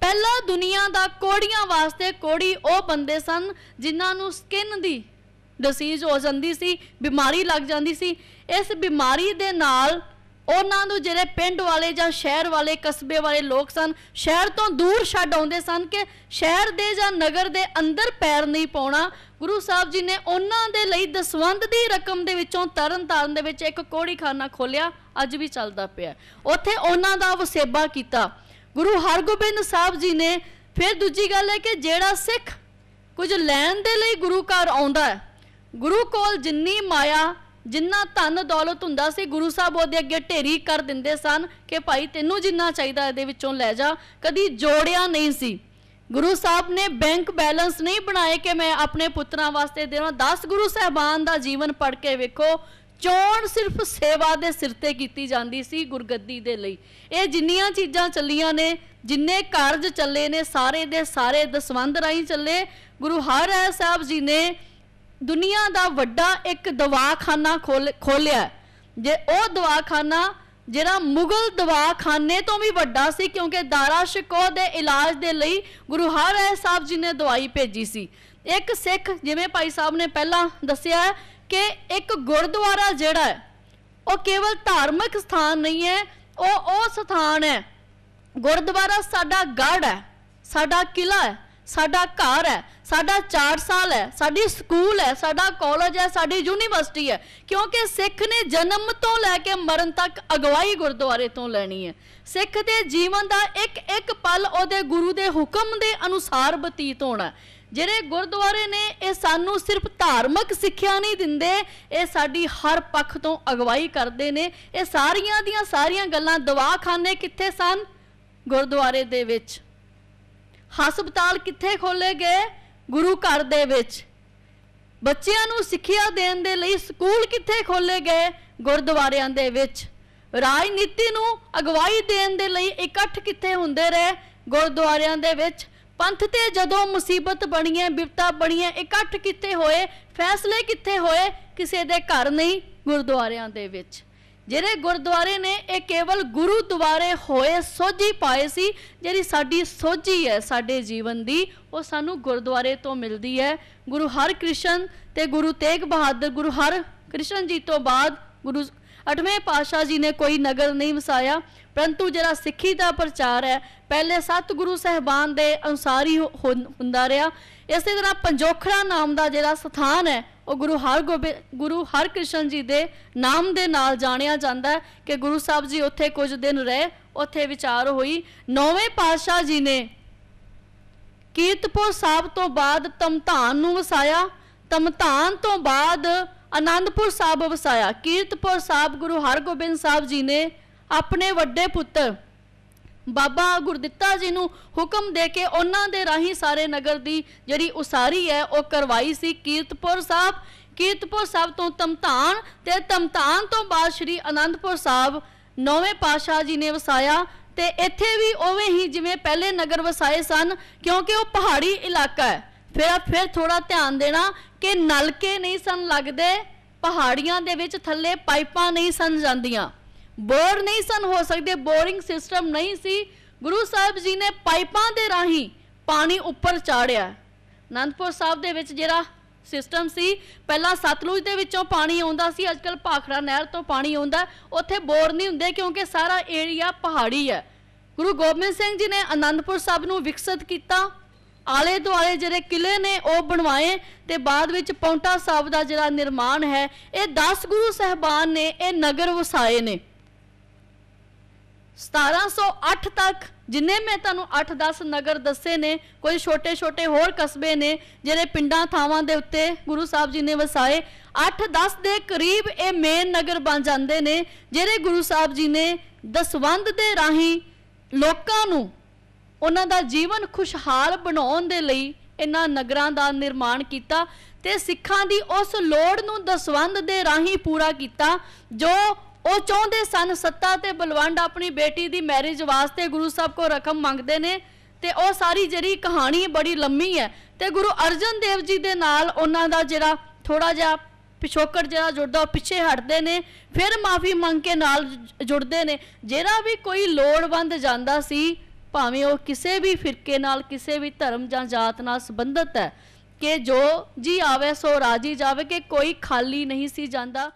ਪਹਿਲਾਂ ਦੁਨੀਆ ਦਾ ਕੋੜੀਆਂ ਵਾਸਤੇ ਕੋੜੀ ਉਹ ਬੰਦੇ ਸਨ ਜਿਨ੍ਹਾਂ ਨੂੰ ਸਕਿਨ ਦੀ ਡਿਸੀਜ਼ ਹੋ ਜਾਂਦੀ ਸੀ ਬਿਮਾਰੀ ਲੱਗ ਜਾਂਦੀ ਸੀ ਇਸ ਬਿਮਾਰੀ ਦੇ ਨਾਲ ਉਹਨਾਂ ਨੂੰ ਜਿਹੜੇ ਪਿੰਡ ਵਾਲੇ ਜਾਂ ਸ਼ਹਿਰ ਵਾਲੇ ਕਸਬੇ ਵਾਲੇ ਲੋਕ ਸਨ ਸ਼ਹਿਰ ਤੋਂ ਦੂਰ ਛੱਡ ਆਉਂਦੇ ਸਨ ਕਿ ਸ਼ਹਿਰ ਦੇ ਜਾਂ ਨਗਰ ਦੇ ਅੰਦਰ ਪੈਰ ਨਹੀਂ ਪਾਉਣਾ ਗੁਰੂ ਸਾਹਿਬ ਜੀ ਨੇ ਉਹਨਾਂ ਦੇ ਲਈ ਦਸਵੰਦ ਦੀ ਰਕਮ ਦੇ ਵਿੱਚੋਂ ਤਰਨ ਤਾਰਨ ਦੇ ਵਿੱਚ ਇੱਕ ਕੋੜੀਖਾਨਾ ਖੋਲਿਆ ਅੱਜ ਵੀ ਚੱਲਦਾ ਪਿਆ ਉੱਥੇ ਉਹਨਾਂ ਦਾ ਵਸੇਬਾ ਕੀਤਾ ਗੁਰੂ ਹਰਗੋਬਿੰਦ ਸਾਹਿਬ ਜੀ ਨੇ ਫਿਰ ਦੂਜੀ ਗੱਲ ਹੈ ਕਿ ਜਿਹੜਾ ਸਿੱਖ ਕੁਝ ਲੈਣ ਦੇ ਲਈ ਗੁਰੂ ਘਰ ਆਉਂਦਾ ਹੈ ਗੁਰੂ ਕੋਲ ਜਿੰਨੀ ਮਾਇਆ ਜਿੰਨਾ ਧਨ ਦੌਲਤ ਹੁੰਦਾ ਸੀ ਗੁਰੂ ਸਾਹਿਬ ਉਹਦੇ ਅੱਗੇ ਢੇਰੀ ਕਰ ਦਿੰਦੇ ਸਨ ਕਿ ਭਾਈ ਤੈਨੂੰ ਜਿੰਨਾ ਚਾਹੀਦਾ ਇਹਦੇ ਵਿੱਚੋਂ ਲੈ ਜਾ ਕਦੀ ਜੋੜਿਆ ਨਹੀਂ ਸੀ ਗੁਰੂ ਸਾਹਿਬ ਨੇ ਬੈਂਕ ਬੈਲੈਂਸ ਨਹੀਂ ਬਣਾਏ ਕਿ ਮੈਂ ਆਪਣੇ ਪੁੱਤਰਾਂ ਵਾਸਤੇ ਦੇਵਾਂ 10 ਗੁਰੂ ਸਾਹਿਬਾਨ ਦਾ ਜੀਵਨ ਪੜ੍ਹ ਕੇ ਵੇਖੋ ਚੋਣ ਸਿਰਫ ਸੇਵਾ ਦੇ ਸਿਰ ਤੇ ਕੀਤੀ ਜਾਂਦੀ ਸੀ ਗੁਰਗੱਦੀ ਦੇ ਲਈ ਇਹ ਜਿੰਨੀਆਂ ਚੀਜ਼ਾਂ ਚੱਲੀਆਂ ਨੇ ਜਿੰਨੇ ਕਾਰਜ ਚੱਲੇ ਨੇ ਸਾਰੇ ਦੇ ਸਾਰੇ ਦਸਵੰਦ ਰਾਹੀਂ ਚੱਲੇ ਗੁਰੂ ਹਰਿ ਸਾਹਿਬ ਜੀ ਨੇ ਦੁਨੀਆ ਦਾ ਵੱਡਾ ਇੱਕ ਦਵਾਖਾਨਾ ਖੋਲਿਆ ਜੇ ਉਹ ਦਵਾਖਾਨਾ ਜਿਹੜਾ ਮੁਗਲ ਦਵਾਖਾਨੇ ਤੋਂ ਵੀ ਵੱਡਾ ਸੀ ਕਿਉਂਕਿ ਦਾਰਾ ਸ਼ਿਕੋ ਦੇ ਇਲਾਜ ਦੇ ਲਈ ਗੁਰੂ ਹਰਿ ਸਾਹਿਬ ਜੀ ਨੇ ਦਵਾਈ ਭੇਜੀ ਸੀ ਇੱਕ ਸਿੱਖ ਜਿਵੇਂ ਭਾਈ ਸਾਹਿਬ ਨੇ ਪਹਿਲਾਂ ਦੱਸਿਆ ਕਿ ਇੱਕ ਗੁਰਦੁਆਰਾ ਜਿਹੜਾ ਹੈ ਉਹ ਕੇਵਲ ਧਾਰਮਿਕ ਸਥਾਨ ਨਹੀਂ ਹੈ ਉਹ ਉਹ ਸਥਾਨ ਹੈ ਗੁਰਦੁਆਰਾ ਸਾਡਾ ਗੜ ਹੈ ਸਾਡਾ ਕਿਲਾ ਹੈ ਸਾਡਾ ਘਰ ਹੈ ਸਾਡਾ ਚਾਰ ਸਾਲ ਹੈ ਸਾਡੀ ਸਕੂਲ ਹੈ ਸਾਡਾ ਕਾਲਜ ਹੈ ਸਾਡੀ ਯੂਨੀਵਰਸਿਟੀ ਹੈ ਕਿਉਂਕਿ ਸਿੱਖ ਨੇ ਜਨਮ ਤੋਂ ਲੈ ਕੇ ਮਰਨ ਤੱਕ ਅਗਵਾਈ ਗੁਰਦੁਆਰੇ ਤੋਂ ਲੈਣੀ ਹੈ ਸਿੱਖ ਦੇ ਜੀਵਨ ਦਾ ਇੱਕ ਇੱਕ ਪਲ ਉਹਦੇ ਗੁਰੂ ਦੇ ਹੁਕਮ ਦੇ ਅਨੁਸਾਰ ਬਤੀਤ ਹੋਣਾ ਜਿਹੜੇ ਗੁਰਦੁਆਰੇ ਨੇ ਇਹ ਸਾਨੂੰ ਸਿਰਫ ਧਾਰਮਿਕ ਸਿੱਖਿਆ ਨਹੀਂ ਦਿੰਦੇ ਇਹ ਸਾਡੀ ਹਰ ਪੱਖ ਤੋਂ ਅਗਵਾਈ ਕਰਦੇ ਨੇ ਇਹ ਸਾਰੀਆਂ ਦੀਆਂ ਸਾਰੀਆਂ ਗੱਲਾਂ ਦਵਾਖਾਨੇ ਕਿੱਥੇ ਸਨ ਗੁਰਦੁਆਰੇ ਦੇ ਵਿੱਚ ਹਸਪਤਾਲ ਕਿੱਥੇ ਖੋਲੇ ਗਏ ਗੁਰੂ ਘਰ ਦੇ ਵਿੱਚ ਬੱਚਿਆਂ ਨੂੰ ਸਿੱਖਿਆ ਦੇਣ ਦੇ ਲਈ ਸਕੂਲ ਕਿੱਥੇ ਖੋਲੇ ਗਏ ਗੁਰਦੁਆਰਿਆਂ ਦੇ ਵਿੱਚ ਰਾਜਨੀਤੀ ਨੂੰ ਅਗਵਾਈ ਦੇਣ ਦੇ ਲਈ ਇਕੱਠ ਕਿੱਥੇ ਹੁੰਦੇ ਰਹੇ ਗੁਰਦੁਆਰਿਆਂ ਦੇ ਵਿੱਚ ਪੰਥ ਤੇ ਜਦੋਂ ਮੁਸੀਬਤ ਬਣੀ ਵਿਪਤਾ ਬਿਪਤਾ ਹੈ ਇਕੱਠ ਕਿੱਥੇ ਹੋਏ ਫੈਸਲੇ ਕਿੱਥੇ ਹੋਏ ਕਿਸੇ ਦੇ ਘਰ ਨਹੀਂ ਗੁਰਦੁਆਰਿਆਂ ਦੇ ਵਿੱਚ ਜਿਹੜੇ ਗੁਰਦੁਆਰੇ ਨੇ ਇਹ ਕੇਵਲ ਗੁਰੂ ਦੁਆਰੇ ਹੋਏ ਸੋਝੀ ਪਾਏ ਸੀ ਜਿਹੜੀ ਸਾਡੀ ਸੋਝੀ ਹੈ ਸਾਡੇ ਜੀਵਨ ਦੀ ਉਹ ਸਾਨੂੰ ਗੁਰਦੁਆਰੇ ਤੋਂ ਮਿਲਦੀ ਹੈ ਗੁਰੂ ਹਰਿਕ੍ਰਿਸ਼ਨ ਤੇ ਗੁਰੂ ਤੇਗ ਬਹਾਦਰ ਗੁਰੂ ਹਰਿਕ੍ਰਿਸ਼ਨ ਜੀ ਤੋਂ ਬਾਅਦ ਗੁਰੂ ਅਠਵੇਂ ਪਾਸ਼ਾ ਜੀ ਨੇ ਕੋਈ ਨਗਰ ਨਹੀਂ ਵਸਾਇਆ ਪਰੰਤੂ ਜਿਹੜਾ ਸਿੱਖੀ ਦਾ ਪ੍ਰਚਾਰ ਹੈ ਪਹਿਲੇ ਸਤਿਗੁਰੂ ਸਹਿਬਾਨ ਦੇ ਅਨੁਸਾਰ ਹੀ ਹੁੰਦਾ ਰਿਹਾ ਇਸੇ ਤਰ੍ਹਾਂ ਪੰਜੋਖਰਾ ਨਾਮ ਦਾ ਜਿਹੜਾ ਸਥਾਨ ਹੈ ਉਹ ਗੁਰੂ ਹਰਗੋਬਿੰਦ ਗੁਰੂ ਹਰਕ੍ਰਿਸ਼ਨ ਜੀ ਦੇ ਨਾਮ ਦੇ ਨਾਲ ਜਾਣਿਆ ਜਾਂਦਾ ਕਿ ਗੁਰੂ ਸਾਹਿਬ ਜੀ ਉੱਥੇ ਕੁਝ ਦਿਨ ਰਹੇ ਉੱਥੇ ਵਿਚਾਰ ਹੋਈ ਨੌਵੇਂ ਪਾਤਸ਼ਾਹ ਜੀ ਨੇ ਕੀਰਤਪੁਰ ਸਾਹਿਬ ਤੋਂ ਬਾਅਦ ਤਮਧਾਨ ਨੂੰ ਵਸਾਇਆ ਤਮਧਾਨ ਤੋਂ ਬਾਅਦ ਆਨੰਦਪੁਰ ਸਾਹਿਬ ਵਸਾਇਆ ਕੀਰਤਪੁਰ ਸਾਹਿਬ ਗੁਰੂ ਹਰਗੋਬਿੰਦ ਸਾਹਿਬ ਜੀ ਨੇ ਆਪਣੇ ਵੱਡੇ ਪੁੱਤਰ ਬਾਬਾ ਗੁਰਦਿੱਤਾ ਜੀ ਨੂੰ ਹੁਕਮ ਦੇ ਕੇ ਉਹਨਾਂ ਦੇ ਰਾਹੀਂ ਸਾਰੇ ਨਗਰ ਦੀ ਜਿਹੜੀ ਉਸਾਰੀ ਹੈ ਉਹ ਕਰਵਾਈ ਸੀ ਕੀਰਤਪੁਰ ਸਾਹਿਬ ਕੀਰਤਪੁਰ ਸਾਹਿਬ ਤੋਂ ਤਮਤਾਨ ਤੇ ਤਮਤਾਨ ਤੋਂ ਬਾਅਦ ਸ੍ਰੀ ਅਨੰਦਪੁਰ ਸਾਹਿਬ ਨੌਵੇਂ ਪਾਸ਼ਾ ਜੀ ਨੇ ਵਸਾਇਆ ਤੇ ਇੱਥੇ ਵੀ ਉਵੇਂ ਹੀ ਜਿਵੇਂ ਪਹਿਲੇ ਨਗਰ ਵਸਾਏ ਸਨ ਕਿਉਂਕਿ ਉਹ ਪਹਾੜੀ ਇਲਾਕਾ ਹੈ ਫਿਰ ਫਿਰ ਥੋੜਾ ਧਿਆਨ ਦੇਣਾ ਕਿ ਨਲਕੇ ਨਹੀਂ ਸਨ ਲੱਗਦੇ ਪਹਾੜੀਆਂ ਦੇ ਵਿੱਚ ਥੱਲੇ ਪਾਈਪਾਂ ਨਹੀਂ ਸਨ ਜਾਂਦੀਆਂ ਬੋਰ ਨਹੀਂ ਸਨ ਹੋ ਸਕਦੇ ਬੋਰਿੰਗ ਸਿਸਟਮ ਨਹੀਂ ਸੀ ਗੁਰੂ ਸਾਹਿਬ ਜੀ ਨੇ ਪਾਈਪਾਂ ਦੇ ਰਾਹੀਂ ਪਾਣੀ ਉੱਪਰ ਚਾੜਿਆ ਅਨੰਦਪੁਰ ਸਾਹਿਬ ਦੇ ਵਿੱਚ ਜਿਹੜਾ ਸਿਸਟਮ ਸੀ ਪਹਿਲਾਂ ਸਤਲੁਜ ਦੇ ਵਿੱਚੋਂ ਪਾਣੀ ਆਉਂਦਾ ਸੀ ਅੱਜਕੱਲ ਭਾਖੜਾ ਨਹਿਰ ਤੋਂ ਪਾਣੀ ਆਉਂਦਾ ਉੱਥੇ ਬੋਰ ਨਹੀਂ ਹੁੰਦੇ ਕਿਉਂਕਿ ਸਾਰਾ ਏਰੀਆ ਪਹਾੜੀ ਹੈ ਗੁਰੂ ਗੋਬਿੰਦ ਸਿੰਘ ਜੀ ਨੇ ਅਨੰਦਪੁਰ ਸਾਹਿਬ ਨੂੰ ਵਿਕਸਿਤ ਕੀਤਾ ਆਲੇ ਦੁਆਲੇ ਜਿਹੜੇ ਕਿਲੇ ਨੇ ਉਹ ਬਣਵਾਏ ਤੇ ਬਾਅਦ ਵਿੱਚ ਪੌਂਟਾ ਸਾਹਿਬ ਦਾ ਜਿਹੜਾ ਨਿਰਮਾਣ ਹੈ ਇਹ 10 ਗੁਰੂ ਸਹਿਬਾਨ ਨੇ ਇਹ ਨਗਰ ਵਸਾਏ ਨੇ 1708 ਤੱਕ ਜਿੰਨੇ ਮੈਂ ਤੁਹਾਨੂੰ 8-10 ਨਗਰ ਦੱਸੇ ਨੇ ਕੋਈ ਛੋਟੇ-ਛੋਟੇ ਹੋਰ ਕਸਬੇ ਨੇ ਜਿਹੜੇ ਪਿੰਡਾਂ ਥਾਵਾਂ ਦੇ ਉੱਤੇ ਗੁਰੂ ਸਾਹਿਬ ਜੀ ਨੇ ਵਸਾਏ 8-10 ਦੇ ਕਰੀਬ ਇਹ ਮੇਨ ਨਗਰ ਬਣ ਜਾਂਦੇ ਨੇ ਜਿਹੜੇ ਗੁਰੂ ਸਾਹਿਬ ਜੀ ਨੇ ਦਸਵੰਦ ਦੇ ਰਾਹੀਂ ਲੋਕਾਂ ਨੂੰ ਉਹਨਾਂ ਦਾ ਜੀਵਨ ਖੁਸ਼ਹਾਲ ਬਣਾਉਣ ਦੇ ਲਈ ਇਹਨਾਂ ਨਗਰਾਂ ਦਾ ਨਿਰਮਾਣ ਕੀਤਾ ਤੇ ਸਿੱਖਾਂ ਦੀ ਉਸ ਲੋੜ ਨੂੰ ਦਸਵੰਦ ਦੇ ਰਾਹੀਂ ਪੂਰਾ ਕੀਤਾ ਜੋ ਉਹ ਚਾਹੁੰਦੇ ਸਨ ਸੱਤਾ ਤੇ ਬਲਵੰਡ ਆਪਣੀ ਬੇਟੀ ਦੀ ਮੈਰਿਜ ਵਾਸਤੇ ਗੁਰੂ ਸਾਹਿਬ ਕੋ ਰਕਮ ਮੰਗਦੇ ਨੇ ਤੇ ਉਹ ਸਾਰੀ ਜਿਹੜੀ ਕਹਾਣੀ ਬੜੀ ਲੰਮੀ ਹੈ ਤੇ ਗੁਰੂ ਅਰਜਨ ਦੇਵ ਜੀ ਦੇ ਨਾਲ ਉਹਨਾਂ ਦਾ ਜਿਹੜਾ ਥੋੜਾ ਜਿਹਾ ਪਿਛੋਕੜ ਜਿਹੜਾ ਜੁੜਦਾ ਉਹ ਪਿੱਛੇ ਹਟਦੇ ਨੇ ਫਿਰ ਮਾਫੀ ਮੰਗ ਕੇ ਨਾਲ ਜੁੜਦੇ ਨੇ ਜਿਹੜਾ ਵੀ ਕੋਈ ਲੋੜਵੰਦ ਜਾਂਦਾ ਸੀ ਭਾਵੇਂ ਉਹ ਕਿਸੇ ਵੀ ਫਿਰਕੇ ਨਾਲ ਕਿਸੇ ਵੀ ਧਰਮ ਜਾਂ ਜਾਤ ਨਾਲ ਸੰਬੰਧਤ ਹੈ ਕਿ ਜੋ ਜੀ ਆਵੇ ਸੋ ਰਾਜੀ ਜਾਵੇ ਕਿ ਕੋਈ ਖਾਲੀ ਨਹੀਂ ਸੀ ਜਾਂਦਾ